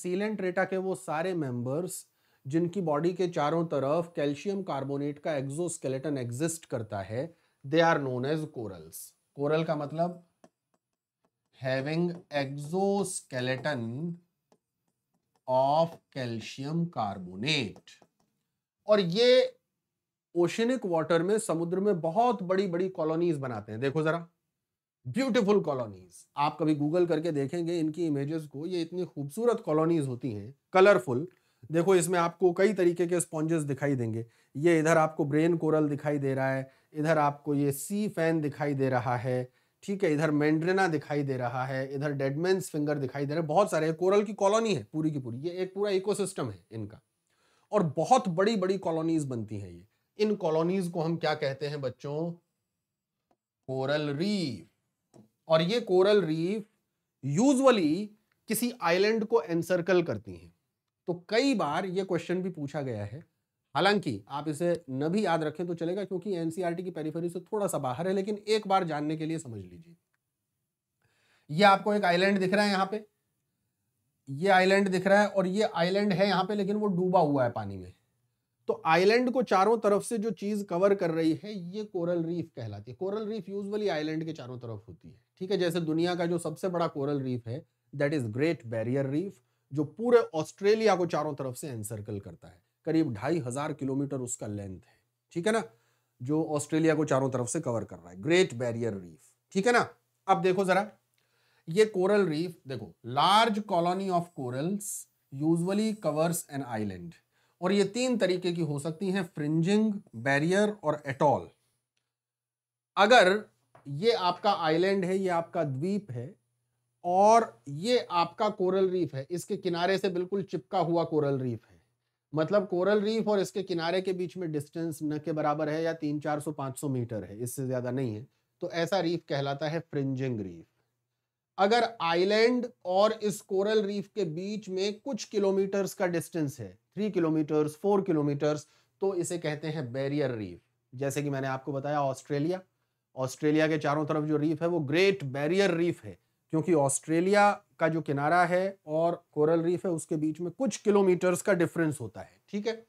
सीलेंट्रेटा के वो सारे मेंबर्स जिनकी बॉडी के चारों तरफ कैल्शियम कार्बोनेट का एक्जोस्केलेटन एग्जिस्ट करता है they are known as corals coral का मतलब having exoskeleton of calcium carbonate और ये ओशनिक वाटर में समुद्र में बहुत बड़ी बड़ी कॉलोनीज बनाते हैं देखो जरा ब्यूटीफुल कॉलोनीज आप कभी गूगल करके देखेंगे इनकी इमेजेस को ये इतनी खूबसूरत कॉलोनीज होती हैं कलरफुल देखो इसमें आपको कई तरीके के स्पॉन्जेस दिखाई देंगे ये इधर आपको ब्रेन कोरल दिखाई दे रहा है इधर आपको ये सी फैन दिखाई दे रहा है ठीक है इधर मेंड्रेना दिखाई दे रहा है इधर डेडमेंस फिंगर दिखाई दे रहा है बहुत सारे कोरल की कॉलोनी है पूरी की पूरी ये एक पूरा इकोसिस्टम है इनका और बहुत बड़ी बड़ी कॉलोनीज बनती हैं ये इन कॉलोनीज को हम क्या कहते हैं बच्चों कोरल रीफ और ये कोरल रीफ यूजली किसी आइलैंड को एनसर्कल करती हैं तो कई बार ये क्वेश्चन भी पूछा गया है हालांकि आप इसे न भी याद रखें तो चलेगा क्योंकि एनसीआर e की पेरीफेरी से थोड़ा सा बाहर है लेकिन एक बार जानने के लिए समझ लीजिए ये आपको एक आइलैंड दिख रहा है यहाँ पे ये आइलैंड दिख रहा है और ये आइलैंड है यहाँ पे लेकिन वो डूबा हुआ है पानी में तो आइलैंड को चारों तरफ से जो चीज कवर कर रही है ये कोरल रीफ कहलाती है कोरल रीफ यूजली आइलैंड के चारों तरफ होती है ठीक है जैसे दुनिया का जो सबसे बड़ा कोरल रीफ है that is great barrier reef जो पूरे ऑस्ट्रेलिया को चारों तरफ से एनसर्कल करता है करीब ढाई हजार किलोमीटर उसका लेंथ है ठीक है ना जो ऑस्ट्रेलिया को चारों तरफ से कवर कर रहा है ग्रेट बैरियर रीफ ठीक है ना अब देखो जरा ये कोरल रीफ देखो large colony of corals usually covers an island और ये तीन तरीके की हो सकती हैं फ्रिंजिंग बैरियर और एटॉल अगर ये आपका आइलैंड है ये आपका द्वीप है और ये आपका कोरल रीफ है इसके किनारे से बिल्कुल चिपका हुआ कोरल रीफ है मतलब कोरल रीफ और इसके किनारे के बीच में डिस्टेंस न के बराबर है या तीन चार सौ पाँच सौ मीटर है इससे ज़्यादा नहीं है तो ऐसा रीफ कहलाता है फ्रिंजिंग रीफ अगर आइलैंड और इस कोरल रीफ के बीच में कुछ किलोमीटर्स का डिस्टेंस है थ्री किलोमीटर्स फोर किलोमीटर्स तो इसे कहते हैं बैरियर रीफ जैसे कि मैंने आपको बताया ऑस्ट्रेलिया ऑस्ट्रेलिया के चारों तरफ जो रीफ है वो ग्रेट बैरियर रीफ है क्योंकि ऑस्ट्रेलिया का जो किनारा है और कोरल रीफ है उसके बीच में कुछ किलोमीटर्स का डिफरेंस होता है ठीक है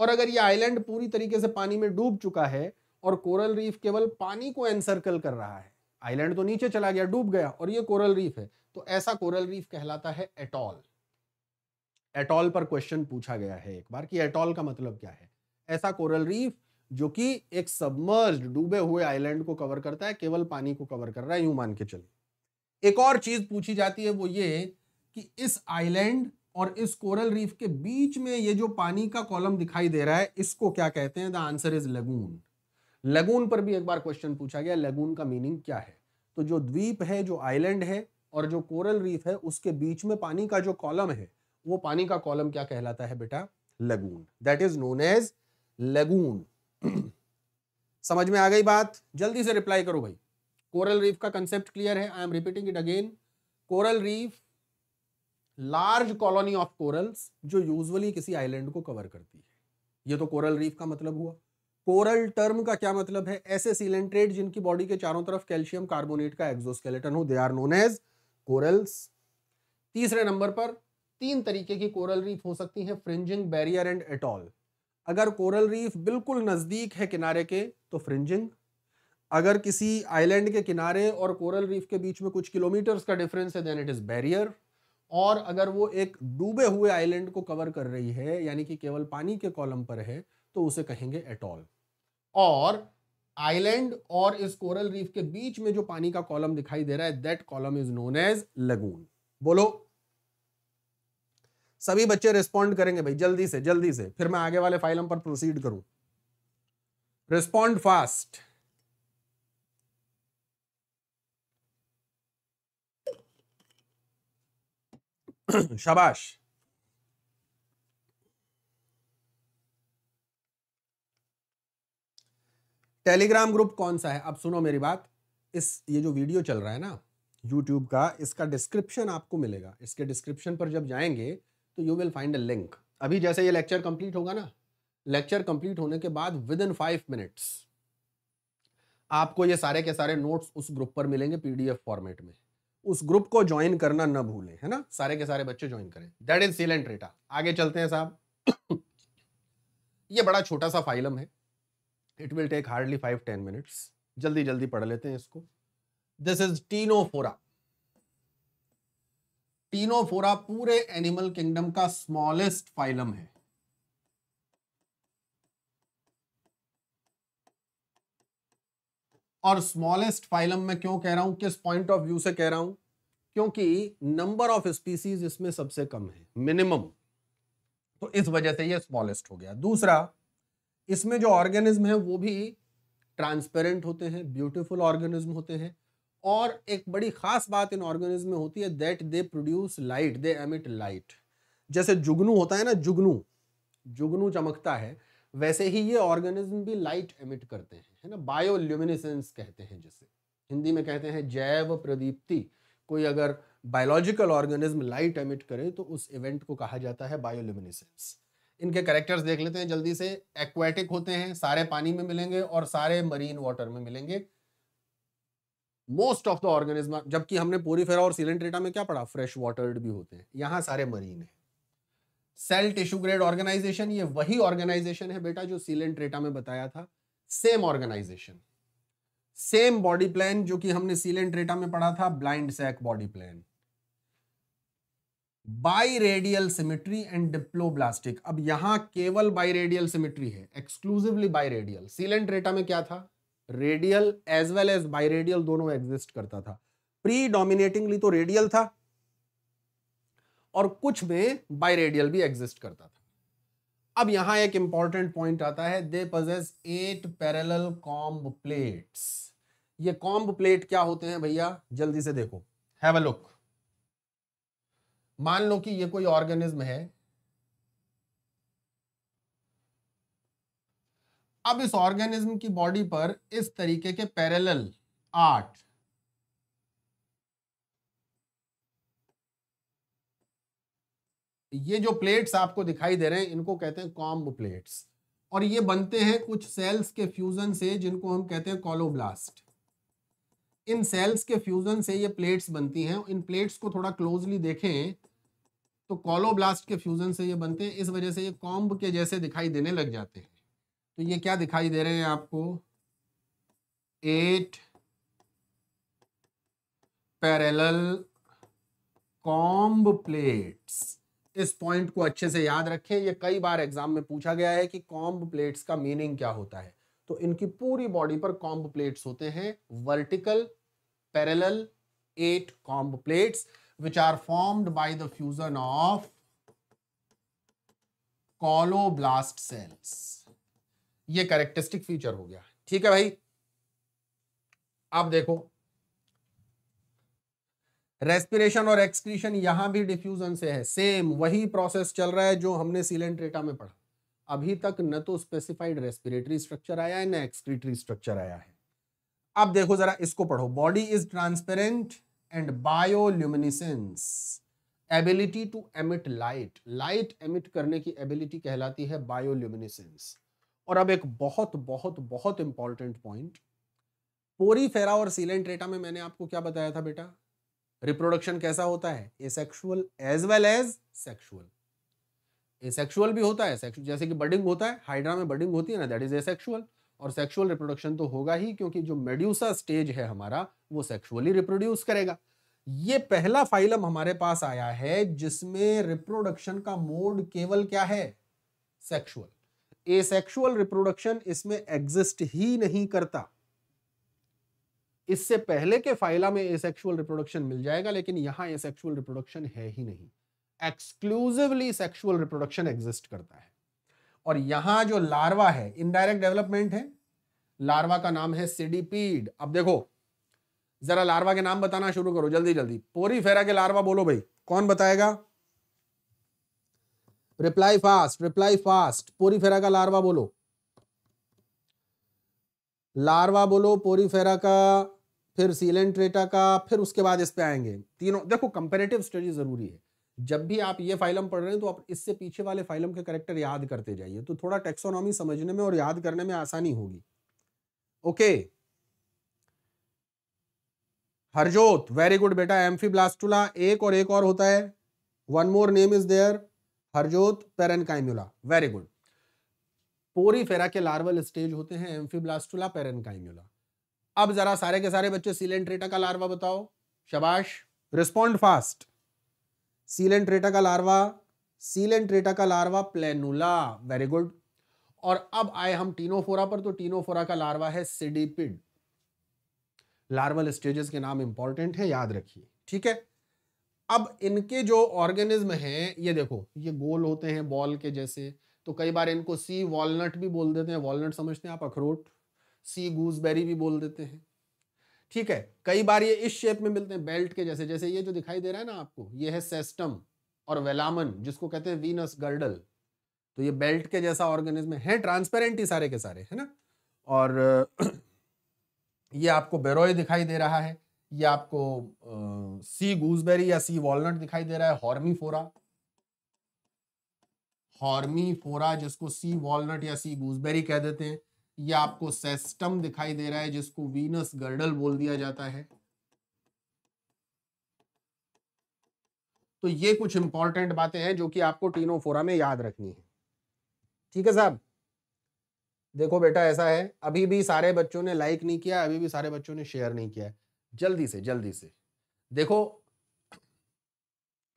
और अगर ये आइलैंड पूरी तरीके से पानी में डूब चुका है और कोरल रीफ केवल पानी को एनसर्कल कर रहा है आइलैंड तो नीचे चला गया डूब गया और ये कोरल रीफ है तो ऐसा कोरल रीफ कहलाता है एटॉल एटॉल पर क्वेश्चन पूछा गया है एक बार कि एटॉल का मतलब क्या है ऐसा कोरल रीफ जो कि एक सबमर्ज डूबे हुए आइलैंड को कवर करता है केवल पानी को कवर कर रहा है यूं मान के चलिए एक और चीज पूछी जाती है वो ये कि इस आइलैंड और इस कोरल रीफ के बीच में ये जो पानी का कॉलम दिखाई दे रहा है इसको क्या कहते हैं the answer is lagoon lagoon पर भी एक बार क्वेश्चन पूछा गया लगून का मीनिंग क्या है तो जो द्वीप है जो आइलैंड है और जो कोरल रीफ है उसके बीच में पानी का जो कॉलम है वो पानी का कॉलम क्या कहलाता है बेटा lagoon that is known as lagoon समझ में आ गई बात जल्दी से रिप्लाई करो भाई कोरल रीफ का कंसेप्ट क्लियर है I am repeating it again coral reef large colony of corals जो यूजुअली किसी आइलैंड को कवर करती है ये तो कोरल रीफ का मतलब हुआ कोरल टर्म का क्या मतलब है ऐसे सीलेंट्रेट जिनकी बॉडी के चारों तरफ कैल्शियम कार्बोनेट का एक्सोस्केलेटन हो they are known as corals तीसरे नंबर पर तीन तरीके की कोरल रीफ हो सकती है फ्रिंजिंग बैरियर एंड एटॉल अगर कोरल रीफ बिल्कुल नज़दीक है किनारे के तो फ्रिंजिंग अगर किसी आइलैंड के किनारे और कोरल रीफ के बीच में कुछ किलोमीटर्स का डिफरेंस है देन इट इज़ बैरियर और अगर वो एक डूबे हुए आइलैंड को कवर कर रही है यानी कि केवल पानी के कॉलम पर है तो उसे कहेंगे एटॉल और आइलैंड और इस कोरल रीफ के बीच में जो पानी का कॉलम दिखाई दे रहा है that column is known as lagoon बोलो सभी बच्चे रिस्पॉन्ड करेंगे भाई जल्दी से जल्दी से फिर मैं आगे वाले फाइलम पर प्रोसीड करूं रिस्पॉन्ड फास्ट शबाश टेलीग्राम ग्रुप कौन सा है अब सुनो मेरी बात इस ये जो वीडियो चल रहा है ना यूट्यूब का इसका डिस्क्रिप्शन आपको मिलेगा इसके डिस्क्रिप्शन पर जब जाएंगे तो you will find a link अभी जैसे ये लेक्चर कंप्लीट होगा ना लेक्चर कंप्लीट होने के बाद विद इन फाइव मिनट्स आपको ये सारे के सारे नोट्स उस ग्रुप पर मिलेंगे पीडीएफ फॉर्मेट में उस ग्रुप को ज्वाइन करना ना भूलें है ना सारे के सारे बच्चे ज्वाइन करें दैट इज सीलेंट रेटा आगे चलते हैं साहब ये बड़ा छोटा सा फाइलम है it will take hardly five ten minutes जल्दी जल्दी पढ़ लेते हैं इसको दिस इज टीनोफोरा टीनोफोरा पूरे एनिमल किंगडम का स्मॉलेस्ट फाइलम है और स्मॉलेस्ट फाइलम में क्यों कह रहा हूं किस पॉइंट ऑफ व्यू से कह रहा हूं क्योंकि नंबर ऑफ स्पीसीज इसमें सबसे कम है मिनिमम तो इस वजह से ये स्मॉलेस्ट हो गया दूसरा इसमें जो ऑर्गेनिज्म है वो भी ट्रांसपेरेंट होते हैं ब्यूटीफुल ऑर्गेनिज्म होते हैं और एक बड़ी खास बात इन ऑर्गेनिज्म में होती है that they produce light they emit light जैसे जुगनू होता है ना जुगनू जुगनू चमकता है वैसे ही ये ऑर्गेनिज्म भी लाइट एमिट करते हैं है ना बायोल्यूमिनेसेंस कहते हैं जिसे हिंदी में कहते हैं जैव प्रदीप्ति कोई अगर बायोलॉजिकल ऑर्गेनिज्म लाइट एमिट करे तो उस इवेंट को कहा जाता है बायोल्यूमिनेसेंस इनके करेक्टर्स देख लेते हैं जल्दी से एक्वेटिक होते हैं सारे पानी में मिलेंगे और सारे मरीन वाटर में मिलेंगे मोस्ट ऑफ द ऑर्गेनिज्म जबकि हमने पोरीफेरा और सीलेंट्रेटा में क्या पढ़ा फ्रेश वाटर्ड भी होते हैं यहाँ सारे मरीन है सेल टिश्यू ग्रेड ऑर्गेनाइजेशन ये वही ऑर्गेनाइजेशन है बेटा जो सीलेंट रेटा में बताया था same organisation same body plan जो कि हमने सीलेंट रेटा में पढ़ा था blind sac body plan biradial symmetry and diploblastic अब यहां केवल बाई रेडियल सिमिट्री है exclusively biradial coelenterata में क्या था radial as well as biradial दोनों एग्जिस्ट करता था प्री डोमिनेटिंगली तो रेडियल था और कुछ में बायरेडियल भी एग्जिस्ट करता था अब यहां एक इंपॉर्टेंट पॉइंट आता है they possess eight parallel comb plates ये कॉम्ब प्लेट क्या होते हैं भैया जल्दी से देखो हैव अ लुक मान लो कि ये कोई ऑर्गेनिज्म है अब इस ऑर्गेनिज्म की बॉडी पर इस तरीके के पैरेलल आठ ये जो प्लेट्स आपको दिखाई दे रहे हैं इनको कहते हैं कॉम्ब प्लेट्स और ये बनते हैं कुछ सेल्स के फ्यूजन से जिनको हम कहते हैं कॉलोब्लास्ट इन सेल्स के फ्यूजन से ये प्लेट्स बनती हैं इन प्लेट्स को थोड़ा क्लोजली देखें तो कॉलोब्लास्ट के फ्यूजन से ये बनते हैं इस वजह से ये कॉम्ब के जैसे दिखाई देने लग जाते हैं तो ये क्या दिखाई दे रहे हैं आपको एट पैरेलल कॉम्ब प्लेट्स इस पॉइंट को अच्छे से याद रखें ये कई बार एग्जाम में पूछा गया है कि कॉम्ब प्लेट्स का मीनिंग क्या होता है तो इनकी पूरी बॉडी पर कॉम्ब प्लेट्स होते हैं vertical parallel eight comb plates which are formed by the fusion of colloblast cells ये कैरेक्टरिस्टिक फीचर हो गया ठीक है भाई आप देखो रेस्पिरेशन और एक्सक्रीशन यहां भी डिफ्यूजन से है सेम वही प्रोसेस चल रहा है जो हमने सीलेंट्रेटा में पढ़ा अभी तक न तो स्पेसिफाइड रेस्पिरेटरी स्ट्रक्चर आया है न एक्सक्रीटरी स्ट्रक्चर आया है अब देखो जरा इसको पढ़ो body is transparent and bioluminescence ability to emit light light emit करने की एबिलिटी कहलाती है बायोल्यूमिनिसेंस और अब एक बहुत बहुत बहुत इंपॉर्टेंट पॉइंट पोरी फेरा और सीलेंट्रेटा में मैंने आपको क्या बताया था बेटा रिप्रोडक्शन कैसा होता है asexual as well as sexual asexual भी होता है जैसे कि बर्डिंग होता है हाइड्रा में बर्डिंग होती है ना दैट इज एसेक्सुअल और सेक्सुअल रिप्रोडक्शन तो होगा ही क्योंकि जो मेड्यूसा स्टेज है हमारा वो सेक्सुअली रिप्रोड्यूस करेगा ये पहला फाइलम हमारे पास आया है जिसमें रिप्रोडक्शन का मोड केवल क्या है सेक्सुअल एसेक्सुअल रिप्रोडक्शन इसमें एग्जिस्ट ही नहीं करता इससे पहले के फाइला में एसेक्सुअल रिप्रोडक्शन मिल जाएगा लेकिन यहां एसेक्सुअल रिप्रोडक्शन है ही नहीं एक्सक्लूसिवली सेक्सुअल रिप्रोडक्शन एग्जिस्ट करता है और यहां जो लार्वा है इनडायरेक्ट डेवलपमेंट है लार्वा का नाम है सिडीपीड अब देखो जरा लार्वा के नाम बताना शुरू करो जल्दी जल्दी पोरी फेरा के लार्वा बोलो भाई कौन बताएगा रिप्लाई फास्ट रिप्लाई फास्ट पोरी फेरा का लार्वा बोलो लार्वा बोलो पोरी फेरा का फिर सीलेंट रेटा का फिर उसके बाद इस पे आएंगे तीनों देखो कंपेरेटिव स्टडी ज़रूरी है जब भी आप ये फाइलम पढ़ रहे हैं तो आप इससे पीछे वाले फाइलम के करेक्टर याद करते जाइए तो थोड़ा टेक्सोनॉमी समझने में और याद करने में आसानी होगी ओके हरजोत वेरी गुड बेटा एम्फी ब्लास्टुला एक और एक और होता है one more name is there Harjot parenchymula very good फेरा के लार्वल स्टेज होते हैं एम्फीब्लास्टुला पेरनकाइम्यूला अब जरा सारे के सारे बच्चों सीलेंट्रेटा का लार्वा बताओ शबाश रिस्पॉन्ड फास्ट सीलेंट्रेटा का लार्वा सीलेंट्रेटा का लार्वा प्लेनुला वेरी गुड और अब आए हम टीनोफोरा पर तो टीनोफोरा का लार्वा है सिडीपिड लार्वल स्टेजेस के नाम इंपॉर्टेंट है याद रखिए ठीक है अब इनके जो ऑर्गेनिज्म हैं ये देखो ये गोल होते हैं बॉल के जैसे तो कई बार इनको सी वॉलनट भी बोल देते हैं वॉलनट समझते हैं आप अखरोट सी गूजबेरी भी बोल देते हैं ठीक है कई बार ये इस शेप में मिलते हैं बेल्ट के जैसे जैसे ये जो दिखाई दे रहा है ना आपको ये है सेस्टम और वेलामन जिसको कहते हैं वीनस गर्डल तो ये बेल्ट के जैसा ऑर्गेनिज्म है ट्रांसपेरेंट ही सारे के सारे है ना और ये आपको बेरोय दिखाई दे रहा है ये आपको आ, सी गूजबेरी या सी वॉलट दिखाई दे रहा है हॉर्मी फोरा हॉर्मी फोरा जिसको सी वॉलट या सी गूजबेरी कह देते हैं ये आपको सेस्टम दिखाई दे रहा है जिसको वीनस गर्डल बोल दिया जाता है तो ये कुछ इंपॉर्टेंट बातें हैं जो कि आपको टीनोफोरा में याद रखनी है ठीक है साहब देखो बेटा ऐसा है अभी भी सारे बच्चों ने लाइक नहीं किया अभी भी सारे बच्चों ने शेयर नहीं किया जल्दी से जल्दी से देखो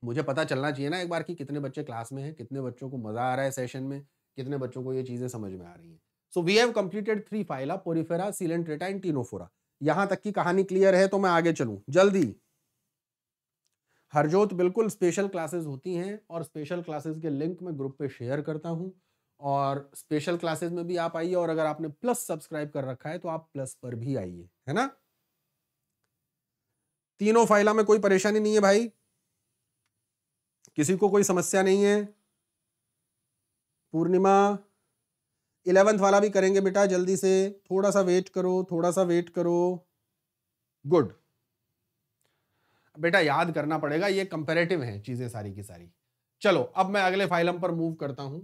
मुझे पता चलना चाहिए ना एक बार कि कितने बच्चे क्लास में हैं कितने बच्चों को मज़ा आ रहा है सेशन में कितने बच्चों को ये चीज़ें समझ में आ रही हैं so we have completed three phyla porifera coelenterata and ctenophora यहां तक की कहानी क्लियर है तो मैं आगे चलू जल्दी हरजोत बिल्कुल स्पेशल क्लासेस होती हैं और स्पेशल क्लासेस के लिंक मैं ग्रुप पे शेयर करता हूं और स्पेशल क्लासेस में भी आप आइए और अगर आपने प्लस सब्सक्राइब कर रखा है तो आप प्लस पर भी आइए है ना तीनों फाइला में कोई परेशानी नहीं है भाई किसी को कोई समस्या नहीं है पूर्णिमा इलेवेंथ वाला भी करेंगे बेटा जल्दी से थोड़ा सा वेट करो थोड़ा सा वेट करो गुड बेटा याद करना पड़ेगा ये कंपेरेटिव है चीज़ें सारी की सारी चलो अब मैं अगले फाइलम पर मूव करता हूं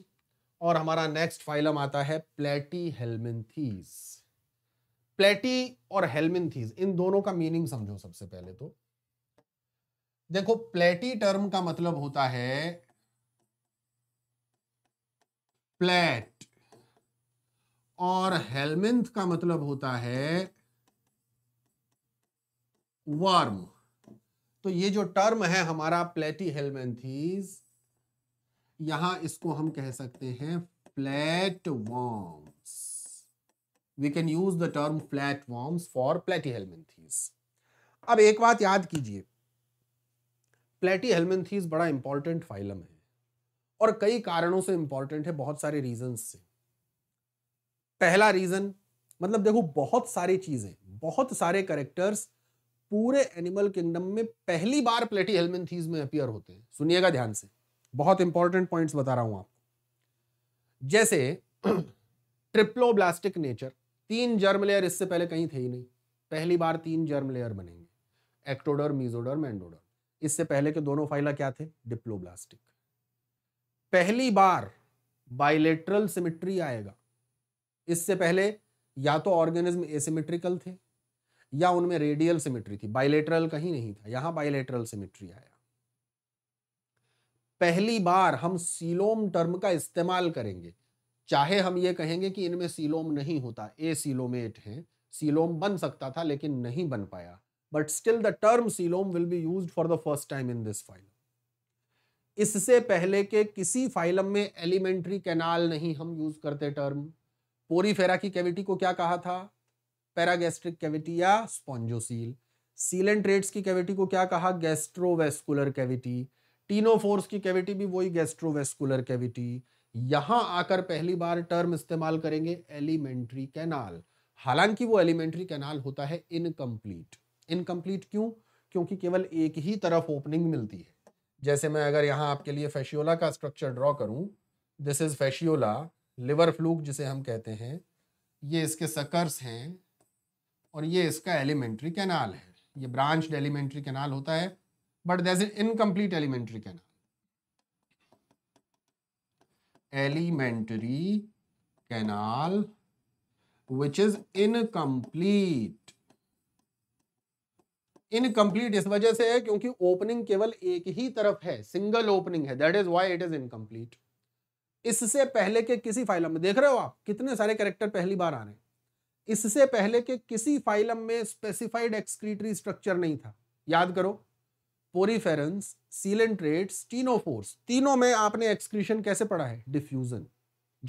और हमारा नेक्स्ट फाइलम आता है प्लेटी हेलमिनथीज प्लेटी और हेलमिनथीज इन दोनों का मीनिंग समझो सबसे पहले तो देखो प्लेटी टर्म का मतलब होता है प्लेट और हेलमिंथ का मतलब होता है वार्म तो ये जो टर्म है हमारा प्लेटी हेलमेंथीज यहां इसको हम कह सकते हैं flat worms we can use the term flat worms for platyhelminthes अब एक बात याद कीजिए प्लेटी हेलमेंथीज बड़ा इंपॉर्टेंट फाइलम है और कई कारणों से इंपॉर्टेंट है बहुत सारे रीजंस से पहला रीजन मतलब देखो बहुत सारी चीजें बहुत सारे करेक्टर्स पूरे एनिमल किंगडम में पहली बार प्लेटी हेलमेंथीज में अपियर होते हैं सुनिएगा ध्यान से बहुत इंपॉर्टेंट पॉइंट्स बता रहा हूं आपको जैसे ट्रिप्लोब्लास्टिक नेचर तीन जर्म लेयर इससे पहले कहीं थे ही नहीं पहली बार तीन जर्म लेयर बनेंगे एक्टोडर मीजोडर मैंडोडर इससे पहले के दोनों फाइला क्या थे डिप्लोब्लास्टिक पहली बार बाइलेटरल सिमिट्री आएगा इससे पहले या तो ऑर्गेनिज्म एसिमेट्रिकल थे या उनमें रेडियल सिमेट्री थी बाइलेटरल कहीं नहीं था यहां बाइलेटरल सिमेट्री आया पहली बार हम सीलोम टर्म का इस्तेमाल करेंगे चाहे हम ये कहेंगे कि इनमें सीलोम नहीं होता ए सीलोमेट है सीलोम बन सकता था लेकिन नहीं बन पाया but still the term coelom will be use for the first time in this phyla इससे पहले के किसी फाइलम में एलिमेंट्री कैनाल नहीं हम यूज करते टर्म फेरा की कैविटी को क्या कहा था पैरागैस्ट्रिक कैविटी या स्पॉन्जोसील सीलेंट रेट्स की कैविटी को क्या कहा गैस्ट्रोवेस्कुलर कैविटी टीनोफोर्स की कैविटी भी वही गैस्ट्रोवेस्कुलर कैविटी यहां आकर पहली बार टर्म इस्तेमाल करेंगे एलिमेंट्री कैनाल हालांकि वो एलिमेंट्री कैनाल होता है इनकम्प्लीट इनकम्प्लीट क्यों क्योंकि केवल एक ही तरफ ओपनिंग मिलती है जैसे मैं अगर यहां आपके लिए फैशियोला का स्ट्रक्चर ड्रॉ करूं this is fasciola liver fluke जिसे हम कहते हैं ये इसके सकर्स हैं और ये इसका एलिमेंट्री कैनाल है ये ब्रांच एलिमेंट्री कैनाल होता है but that's is incomplete elementary canal elementary canal which is incomplete incomplete इस वजह से है क्योंकि ओपनिंग केवल एक ही तरफ है सिंगल ओपनिंग है that is why it is incomplete इससे पहले के किसी फाइलम में देख रहे हो आप कितने सारे कैरेक्टर पहली बार आ रहे हैं इससे पहले के किसी फाइलम में स्पेसिफाइड एक्सक्रीटरी स्ट्रक्चर नहीं था याद करो पोरीफेरेंस सीलेंट्रेट्स टीनोफोर्स तीनों में आपने एक्सक्रीशन कैसे पढ़ा है डिफ्यूजन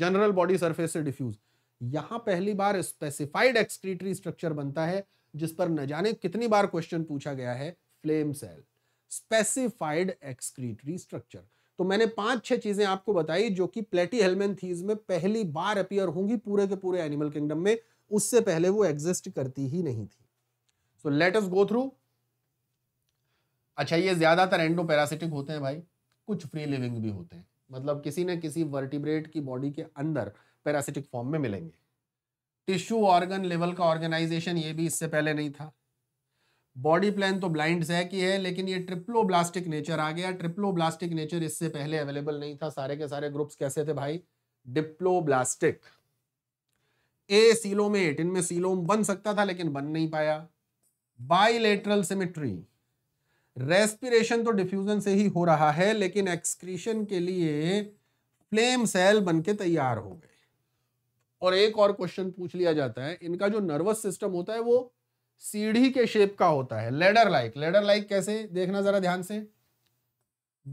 जनरल बॉडी सरफेस से डिफ्यूज यहां पहली बार स्पेसिफाइड एक्सक्रीटरी स्ट्रक्चर बनता है जिस पर न जाने कितनी बार क्वेश्चन पूछा गया है flame cell specified excretory structure तो मैंने पांच छह चीजें आपको बताई जो कि प्लेटी हेलमेन थीज में पहली बार अपियर होंगी पूरे के पूरे एनिमल किंगडम में उससे पहले वो एग्जिस्ट करती ही नहीं थी so let's go through अच्छा ये ज्यादातर एंडो पैरासिटिक होते हैं भाई कुछ फ्री लिविंग भी होते हैं मतलब किसी ना किसी वर्टिब्रेट की बॉडी के अंदर पैरासिटिक फॉर्म में मिलेंगे टिश्यू ऑर्गन लेवल का ऑर्गेनाइजेशन ये भी इससे पहले नहीं था बॉडी प्लान तो ब्लाइंड है कि है लेकिन ये ट्रिप्लो ब्लास्टिक नेचर आ गया ट्रिप्लो ब्लास्टिक नेचर इससे पहले अवेलेबल नहीं था सारे के सारे ग्रुप्स कैसे थे भाई डिप्लो ब्लास्टिक ए सीलोमेट इनमें सीलोम बन सकता था लेकिन बन नहीं पाया बाइलेटरल सिमिट्री रेस्पिरेशन तो डिफ्यूजन से ही हो रहा है लेकिन एक्सक्रीशन के लिए फ्लेम सेल बन के तैयार हो गए और एक और क्वेश्चन पूछ लिया जाता है इनका जो नर्वस सिस्टम होता है वो सीढ़ी के शेप का होता है लेडर लाइक लेडर लाइक कैसे देखना जरा ध्यान से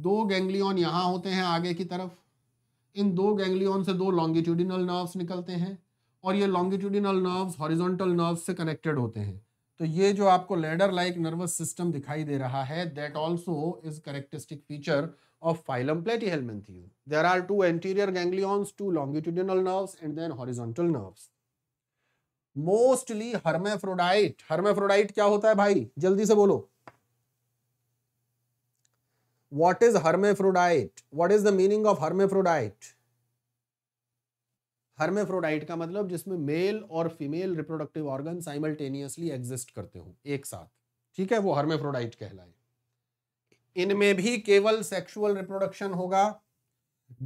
दो गैंग्लियन यहां होते हैं आगे की तरफ इन दो गैंग्लियन से दो लॉन्गिट्यूडिनल नर्व्स निकलते हैं और ये लॉन्गिट्यूडिनल नर्व्स हॉरिजॉन्टल नर्व्स से कनेक्टेड होते हैं तो ये जो आपको लेडर लाइक नर्वस सिस्टम दिखाई दे रहा है that also is characteristic feature of phylum Platyhelminthes there are two anterior ganglion to longitudinal nerves and then horizontal nerves mostly hermaphrodite hermaphrodite क्या होता है भाई जल्दी से बोलो what is hermaphrodite what is the meaning of hermaphrodite hermaphrodite का मतलब जिसमें मेल और female reproductive organ simultaneously exist करते हो एक साथ ठीक है वो हर्मेफ्रोडाइट कहलाए इनमें भी केवल सेक्सुअल रिप्रोडक्शन होगा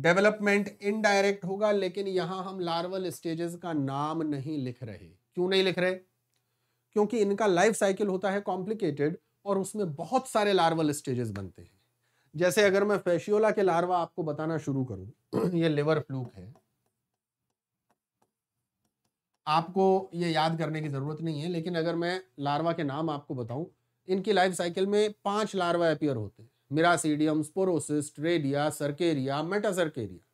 डेवलपमेंट इनडायरेक्ट होगा लेकिन यहां हम लार्वल स्टेजेस का नाम नहीं लिख रहे क्यों नहीं लिख रहे क्योंकि इनका लाइफ साइकिल होता है कॉम्प्लिकेटेड और उसमें बहुत सारे लार्वल स्टेजेस बनते हैं जैसे अगर मैं फैशियोला के लार्वा आपको बताना शुरू करूं ये लिवर फ्लूक है आपको ये याद करने की ज़रूरत नहीं है लेकिन अगर मैं लार्वा के नाम आपको बताऊं इनकी लाइफ साइकिल में पांच लार्वा अपियर होते हैं miracidium sporocyst redia cercaria metacercaria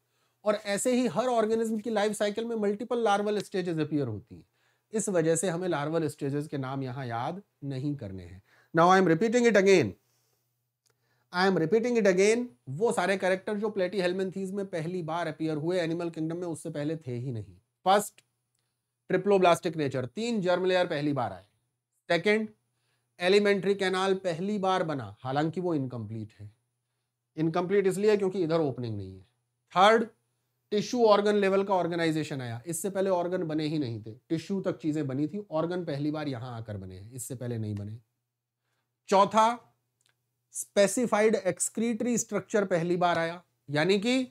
और ऐसे ही हर ऑर्गेनिज्म की लाइफ साइकिल में मल्टीपल लार्वल स्टेजेस अपियर होती हैं इस वजह से हमें लार्वल स्टेजेस के नाम यहां याद नहीं करने हैं now I am repeating it again I am repeating it again वो सारे कैरेक्टर जो प्लेटी हेलमेंथीज में पहली बार अपियर हुए एनिमल किंगडम में उससे पहले थे ही नहीं फर्स्ट ट्रिप्लोब्लास्टिक नेचर तीन जर्म लेयर पहली बार आए सेकेंड एलिमेंट्री कैनाल पहली बार बना हालांकि वो इनकम्प्लीट है इनकम्प्लीट इसलिए क्योंकि इधर ओपनिंग नहीं है थर्ड टिश्यू ऑर्गन लेवल का ऑर्गेनाइजेशन आया इससे पहले ऑर्गन बने ही नहीं थे टिश्यू तक चीजें बनी थी ऑर्गन पहली बार यहां आकर बने हैं इससे पहले नहीं बने चौथा स्पेसिफाइड एक्सक्रीटरी स्ट्रक्चर पहली बार आया यानी कि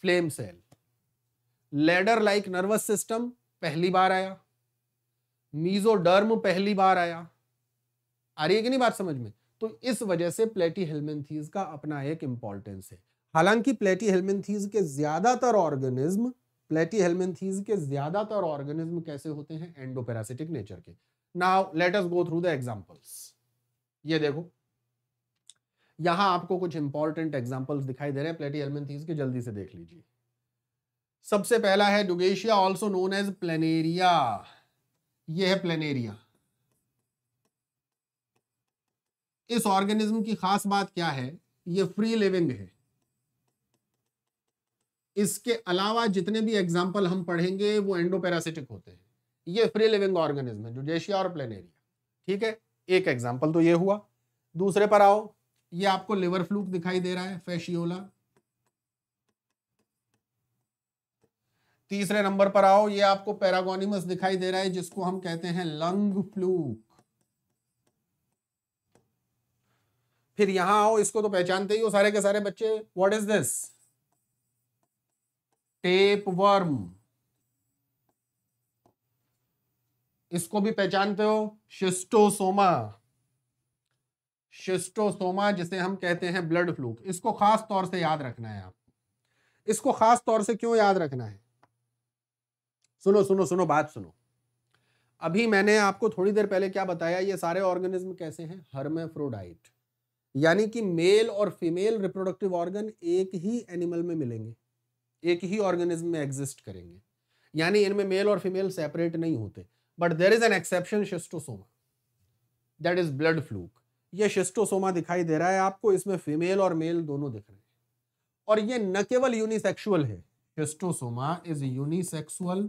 flame cell ladder like nervous system पहली बार आया मीजोडर्म पहली बार आया आ रही है कि नहीं बात समझ में तो इस वजह से प्लेटी हेलमेंथीज का अपना एक इंपॉर्टेंस है हालांकि प्लेटी हेलमिनथीज के ज्यादातर ऑर्गेनिज्म प्लेटी हेलमिनथीज के ज्यादातर ऑर्गेनिज्म कैसे होते हैं एंडोपेरासिटिक नेचर के now let us go through the examples ये देखो यहां आपको कुछ इंपॉर्टेंट एग्जांपल्स दिखाई दे रहे हैं प्लेटी हेलमिनथीज के जल्दी से देख लीजिए सबसे पहला है Dugesia also known as planaria ये है प्लेनेरिया इस ऑर्गेनिज्म की खास बात क्या है ये फ्री लिविंग है इसके अलावा जितने भी एग्जाम्पल हम पढ़ेंगे वो एंडोपेरासिटिक होते हैं ये फ्री लिविंग ऑर्गेनिज्म है जुडेशिया और प्लेनेरिया ठीक है एक एग्जाम्पल तो ये हुआ दूसरे पर आओ ये आपको लिवर फ्लूक दिखाई दे रहा है फैशियोला तीसरे नंबर पर आओ ये आपको पैरागोनिमस दिखाई दे रहा है जिसको हम कहते हैं लंग फ्लूक फिर यहां आओ इसको तो पहचानते ही हो सारे के सारे बच्चे what is this tapeworm इसको भी पहचानते हो शिस्टोसोमा शिस्टोसोमा जिसे हम कहते हैं ब्लड फ्लूक इसको खास तौर से याद रखना है आप इसको खास तौर से क्यों याद रखना है सुनो सुनो सुनो बात सुनो अभी मैंने आपको थोड़ी देर पहले क्या बताया ये सारे ऑर्गेनिज्म कैसे हैं हर्मेफ्रोडाइट यानी कि मेल और फीमेल रिप्रोडक्टिव ऑर्गन एक ही एनिमल में मिलेंगे एक ही ऑर्गेनिज्म में एग्जिस्ट करेंगे यानी इनमें मेल और फीमेल सेपरेट नहीं होते but there is an exception Schistosoma that is blood fluke ये शिस्टोसोमा दिखाई दे रहा है आपको इसमें फीमेल और मेल दोनों दिख रहे हैं और ये न केवल यूनिसेक्सुअल है Schistosoma is unisexual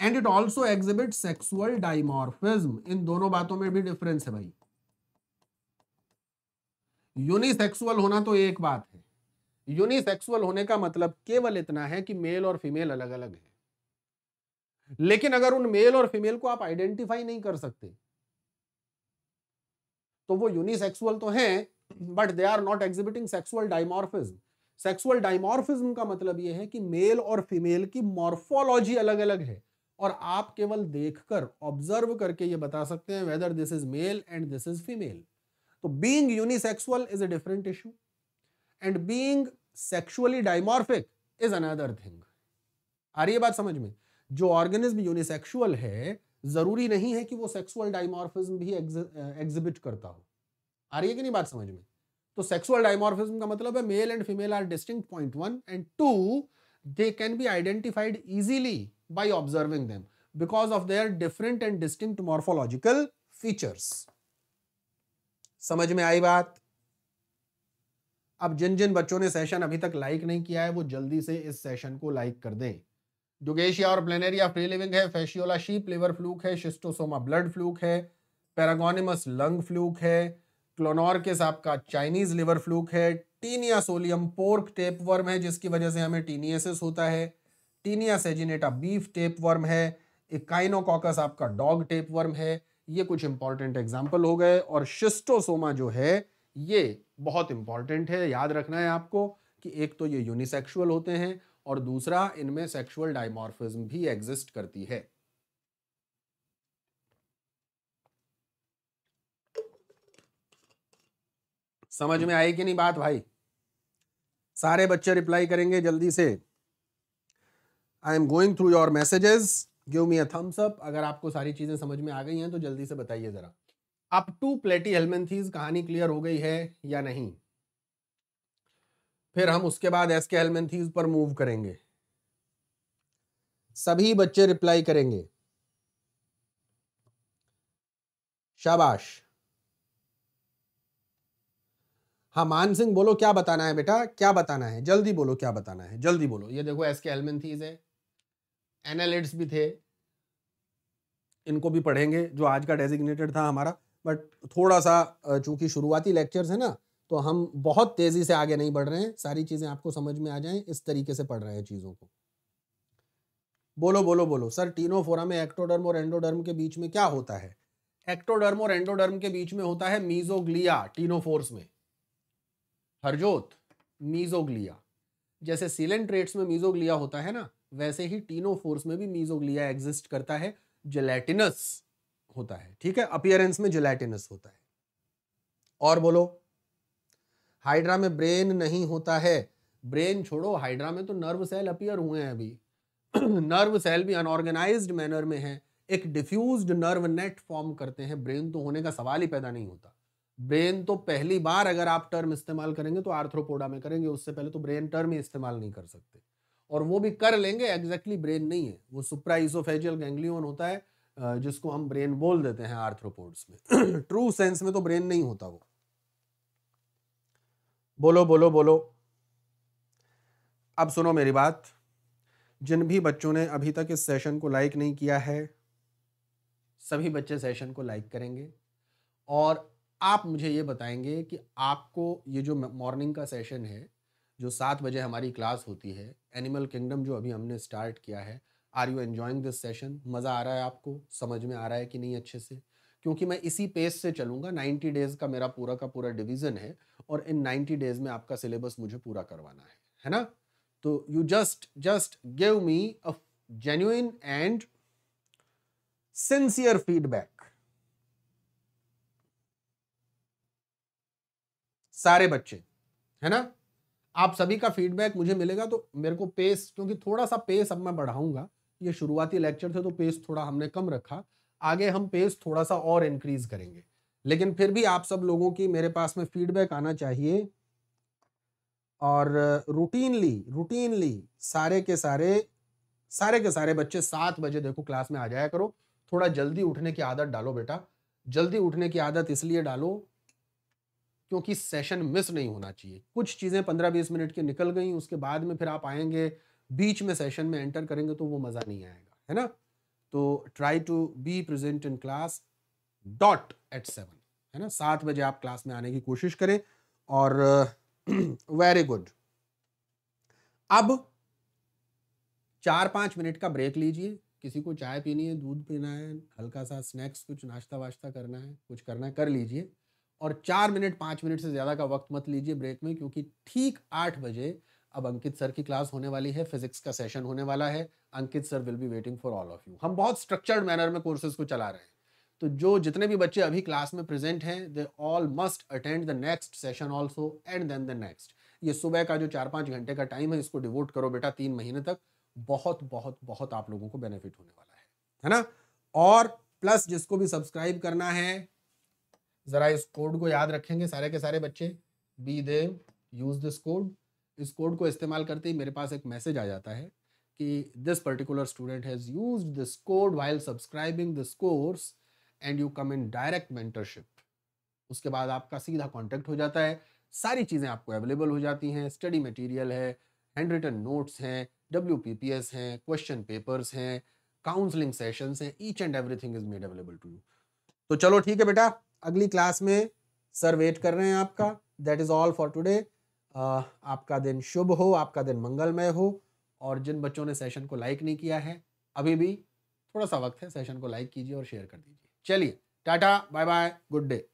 and it also exhibit sexual dimorphism इन दोनों बातों में भी डिफरेंस है भाई यूनिसेक्सुअल होना तो एक बात है यूनिसेक्सुअल होने का मतलब केवल इतना है कि मेल और फीमेल अलग अलग है लेकिन अगर उन मेल और फीमेल को आप आइडेंटिफाई नहीं कर सकते तो वो यूनिसेक्सुअल तो हैं but they are not exhibiting sexual dimorphism sexual dimorphism का मतलब यह है कि मेल और फीमेल की मॉर्फोलॉजी अलग अलग है और आप केवल देखकर ऑब्जर्व करके ये बता सकते हैं whether this is male and this is female तो being unisexual is a different issue and being sexually dimorphic is another thing आ रही है बात समझ में जो ऑर्गेनिज्म यूनिसेक्सुअल है जरूरी नहीं है कि वो सेक्सुअल डाइमॉर्फिज्म भी एग्जिबिट uh, करता हो आ रही है कि नहीं बात समझ में तो सेक्सुअल डाइमॉर्फिज्म का मतलब है male and female are distinct point one and two they can be identified easily by observing them because of their different and distinct morphological features समझ में आई बात अब जिन जिन बच्चों ने सेशन अभी तक लाइक नहीं किया है वो जल्दी से इस सेशन को लाइक कर दें जुगेशिया और प्लेनेरिया फ्री लिविंग है फेशियोला शीप लिवर फ्लूक है शिस्टोसोमा ब्लड फ्लूक है पैरागोनिमस लंग फ्लूक है क्लोनोर के साथ का चाइनीज लिवर फ्लूक है Taenia solium pork tapeworm है जिसकी वजह से हमें टीनियसिस होता है Taenia saginata beef tapeworm है इकाइनोकॉकस आपका डॉग टेप वर्म है ये कुछ इंपॉर्टेंट एग्जाम्पल हो गए और शिस्टोसोमा जो है ये बहुत इंपॉर्टेंट है याद रखना है आपको कि एक तो ये यूनिसेक्सुअल होते हैं और दूसरा इनमें सेक्सुअल डाइमॉर्फिज्म भी एग्जिस्ट करती है समझ में आई कि नहीं बात भाई सारे बच्चे रिप्लाई करेंगे जल्दी से I am going through your messages give me a thumbs up अगर आपको सारी चीज़ें समझ में आ गई हैं तो जल्दी से बताइए ज़रा अप टू प्लेटी हेलमेंथीज कहानी क्लियर हो गई है या नहीं फिर हम उसके बाद एस के हेलमेंथीज पर मूव करेंगे सभी बच्चे रिप्लाई करेंगे शाबाश हाँ मान सिंह बोलो क्या बताना है बेटा क्या बताना है जल्दी बोलो क्या बताना है जल्दी बोलो ये देखो एस के हेलमेंथीज है एनालिट्स भी थे इनको भी पढ़ेंगे जो आज का डेजिग्नेटेड था हमारा बट थोड़ा सा चूंकि शुरुआती लेक्चर्स है ना तो हम बहुत तेज़ी से आगे नहीं बढ़ रहे हैं सारी चीज़ें आपको समझ में आ जाए इस तरीके से पढ़ रहे हैं चीज़ों को बोलो बोलो बोलो सर टीनोफोरा में एक्टोडर्म और एंडोडर्म के बीच में क्या होता है एक्टोडर्म और एंडोडर्म के बीच में होता है मीजोग्लिया टीनोफोर्स में हरजोत मीजोग्लिया जैसे सिलेंट्रेट्स में मीजोग्लिया होता है ना वैसे ही टीनोफोर्स में भी मीजोग्लिया एग्जिस्ट करता है जेलेटिनस होता है ठीक है अपियरेंस में जिलेटिनस होता है और बोलो हाइड्रा में ब्रेन नहीं होता है ब्रेन छोड़ो हाइड्रा में तो नर्व सेल अपियर हुए हैं अभी नर्व सेल भी अनऑर्गेनाइज मैनर में है एक डिफ्यूज नर्व नेट फॉर्म करते हैं ब्रेन तो होने का सवाल ही पैदा नहीं होता ब्रेन तो पहली बार अगर आप टर्म इस्तेमाल करेंगे तो आर्थ्रोपोडा में करेंगे उससे पहले तो ब्रेन टर्म ही इस्तेमाल नहीं कर सकते और वो भी कर लेंगे एग्जैक्टली exactly ब्रेन नहीं है वो सुप्रा इसोफेजियल गैंग्लियन होता है जिसको हम ब्रेन बोल देते हैं आर्थ्रोपोड्स में ट्रू सेंस में तो ब्रेन नहीं होता वो बोलो बोलो बोलो अब सुनो मेरी बात जिन भी बच्चों ने अभी तक इस सेशन को लाइक नहीं किया है सभी बच्चे सेशन को लाइक करेंगे और आप मुझे ये बताएंगे कि आपको ये जो मॉर्निंग का सेशन है जो सात बजे हमारी क्लास होती है एनिमल किंगडम जो अभी हमने स्टार्ट किया है are you enjoying this session मज़ा आ रहा है आपको समझ में आ रहा है कि नहीं अच्छे से क्योंकि मैं इसी पेस से चलूँगा 90 डेज़ का मेरा पूरा का पूरा डिवीज़न है और इन 90 डेज़ में आपका सिलेबस मुझे पूरा करवाना है है ना तो you just just give me a genuine and sincere feedback सारे बच्चे है ना आप सभी का फीडबैक मुझे मिलेगा तो मेरे को पेस क्योंकि थोड़ा सा पेस अब मैं बढ़ाऊंगा ये शुरुआती लेक्चर थे तो पेस थोड़ा हमने कम रखा आगे हम पेस थोड़ा सा और इंक्रीज करेंगे लेकिन फिर भी आप सब लोगों की मेरे पास में फीडबैक आना चाहिए और रूटीनली रूटीनली सारे के सारे सारे के सारे बच्चे सात बजे देखो क्लास में आ जाया करो थोड़ा जल्दी उठने की आदत डालो बेटा जल्दी उठने की आदत इसलिए डालो क्योंकि सेशन मिस नहीं होना चाहिए कुछ चीज़ें पंद्रह बीस मिनट की निकल गई उसके बाद में फिर आप आएंगे बीच में सेशन में एंटर करेंगे तो वो मज़ा नहीं आएगा है ना तो try to be present in class dot eight seven है ना सात बजे आप क्लास में आने की कोशिश करें और वेरी गुड अब चार पांच मिनट का ब्रेक लीजिए किसी को चाय पीनी है दूध पीना है हल्का सा स्नैक्स कुछ नाश्ता वाश्ता करना है कुछ करना है कर लीजिए और चार मिनट पांच मिनट से ज़्यादा का वक्त मत लीजिए ब्रेक में क्योंकि ठीक आठ बजे अब अंकित सर की क्लास होने वाली है फिजिक्स का सेशन होने वाला है Ankit sir will be waiting for all of you हम बहुत स्ट्रक्चर्ड मैनर में कोर्सेज को चला रहे हैं तो जो जितने भी बच्चे अभी क्लास में प्रेजेंट हैं they all must attend the next session also and then the next ये सुबह का जो चार पाँच घंटे का टाइम है इसको डिवोट करो बेटा तीन महीने तक बहुत बहुत बहुत आप लोगों को बेनिफिट होने वाला है है ना और प्लस जिसको भी सब्सक्राइब करना है जरा इस कोड को याद रखेंगे सारे के सारे बच्चे B dev use this code इस कोड को इस्तेमाल करते ही मेरे पास एक मैसेज आ जाता है कि this particular student has use this code while subscribing this course and you come in direct mentorship उसके बाद आपका सीधा कॉन्टैक्ट हो जाता है सारी चीज़ें आपको अवेलेबल हो जाती हैं स्टडी मटेरियल है हैंड रिटन नोट्स हैं डब्ल्यू पी पी एस हैं क्वेश्चन पेपर्स हैं काउंसलिंग सेशंस हैं each and everything is made available to you तो चलो ठीक है बेटा अगली क्लास में सर वेट कर रहे हैं आपका that is all for today आपका दिन शुभ हो आपका दिन मंगलमय हो और जिन बच्चों ने सेशन को लाइक नहीं किया है अभी भी थोड़ा सा वक्त है सेशन को लाइक कीजिए और शेयर कर दीजिए चलिए tata bye bye good day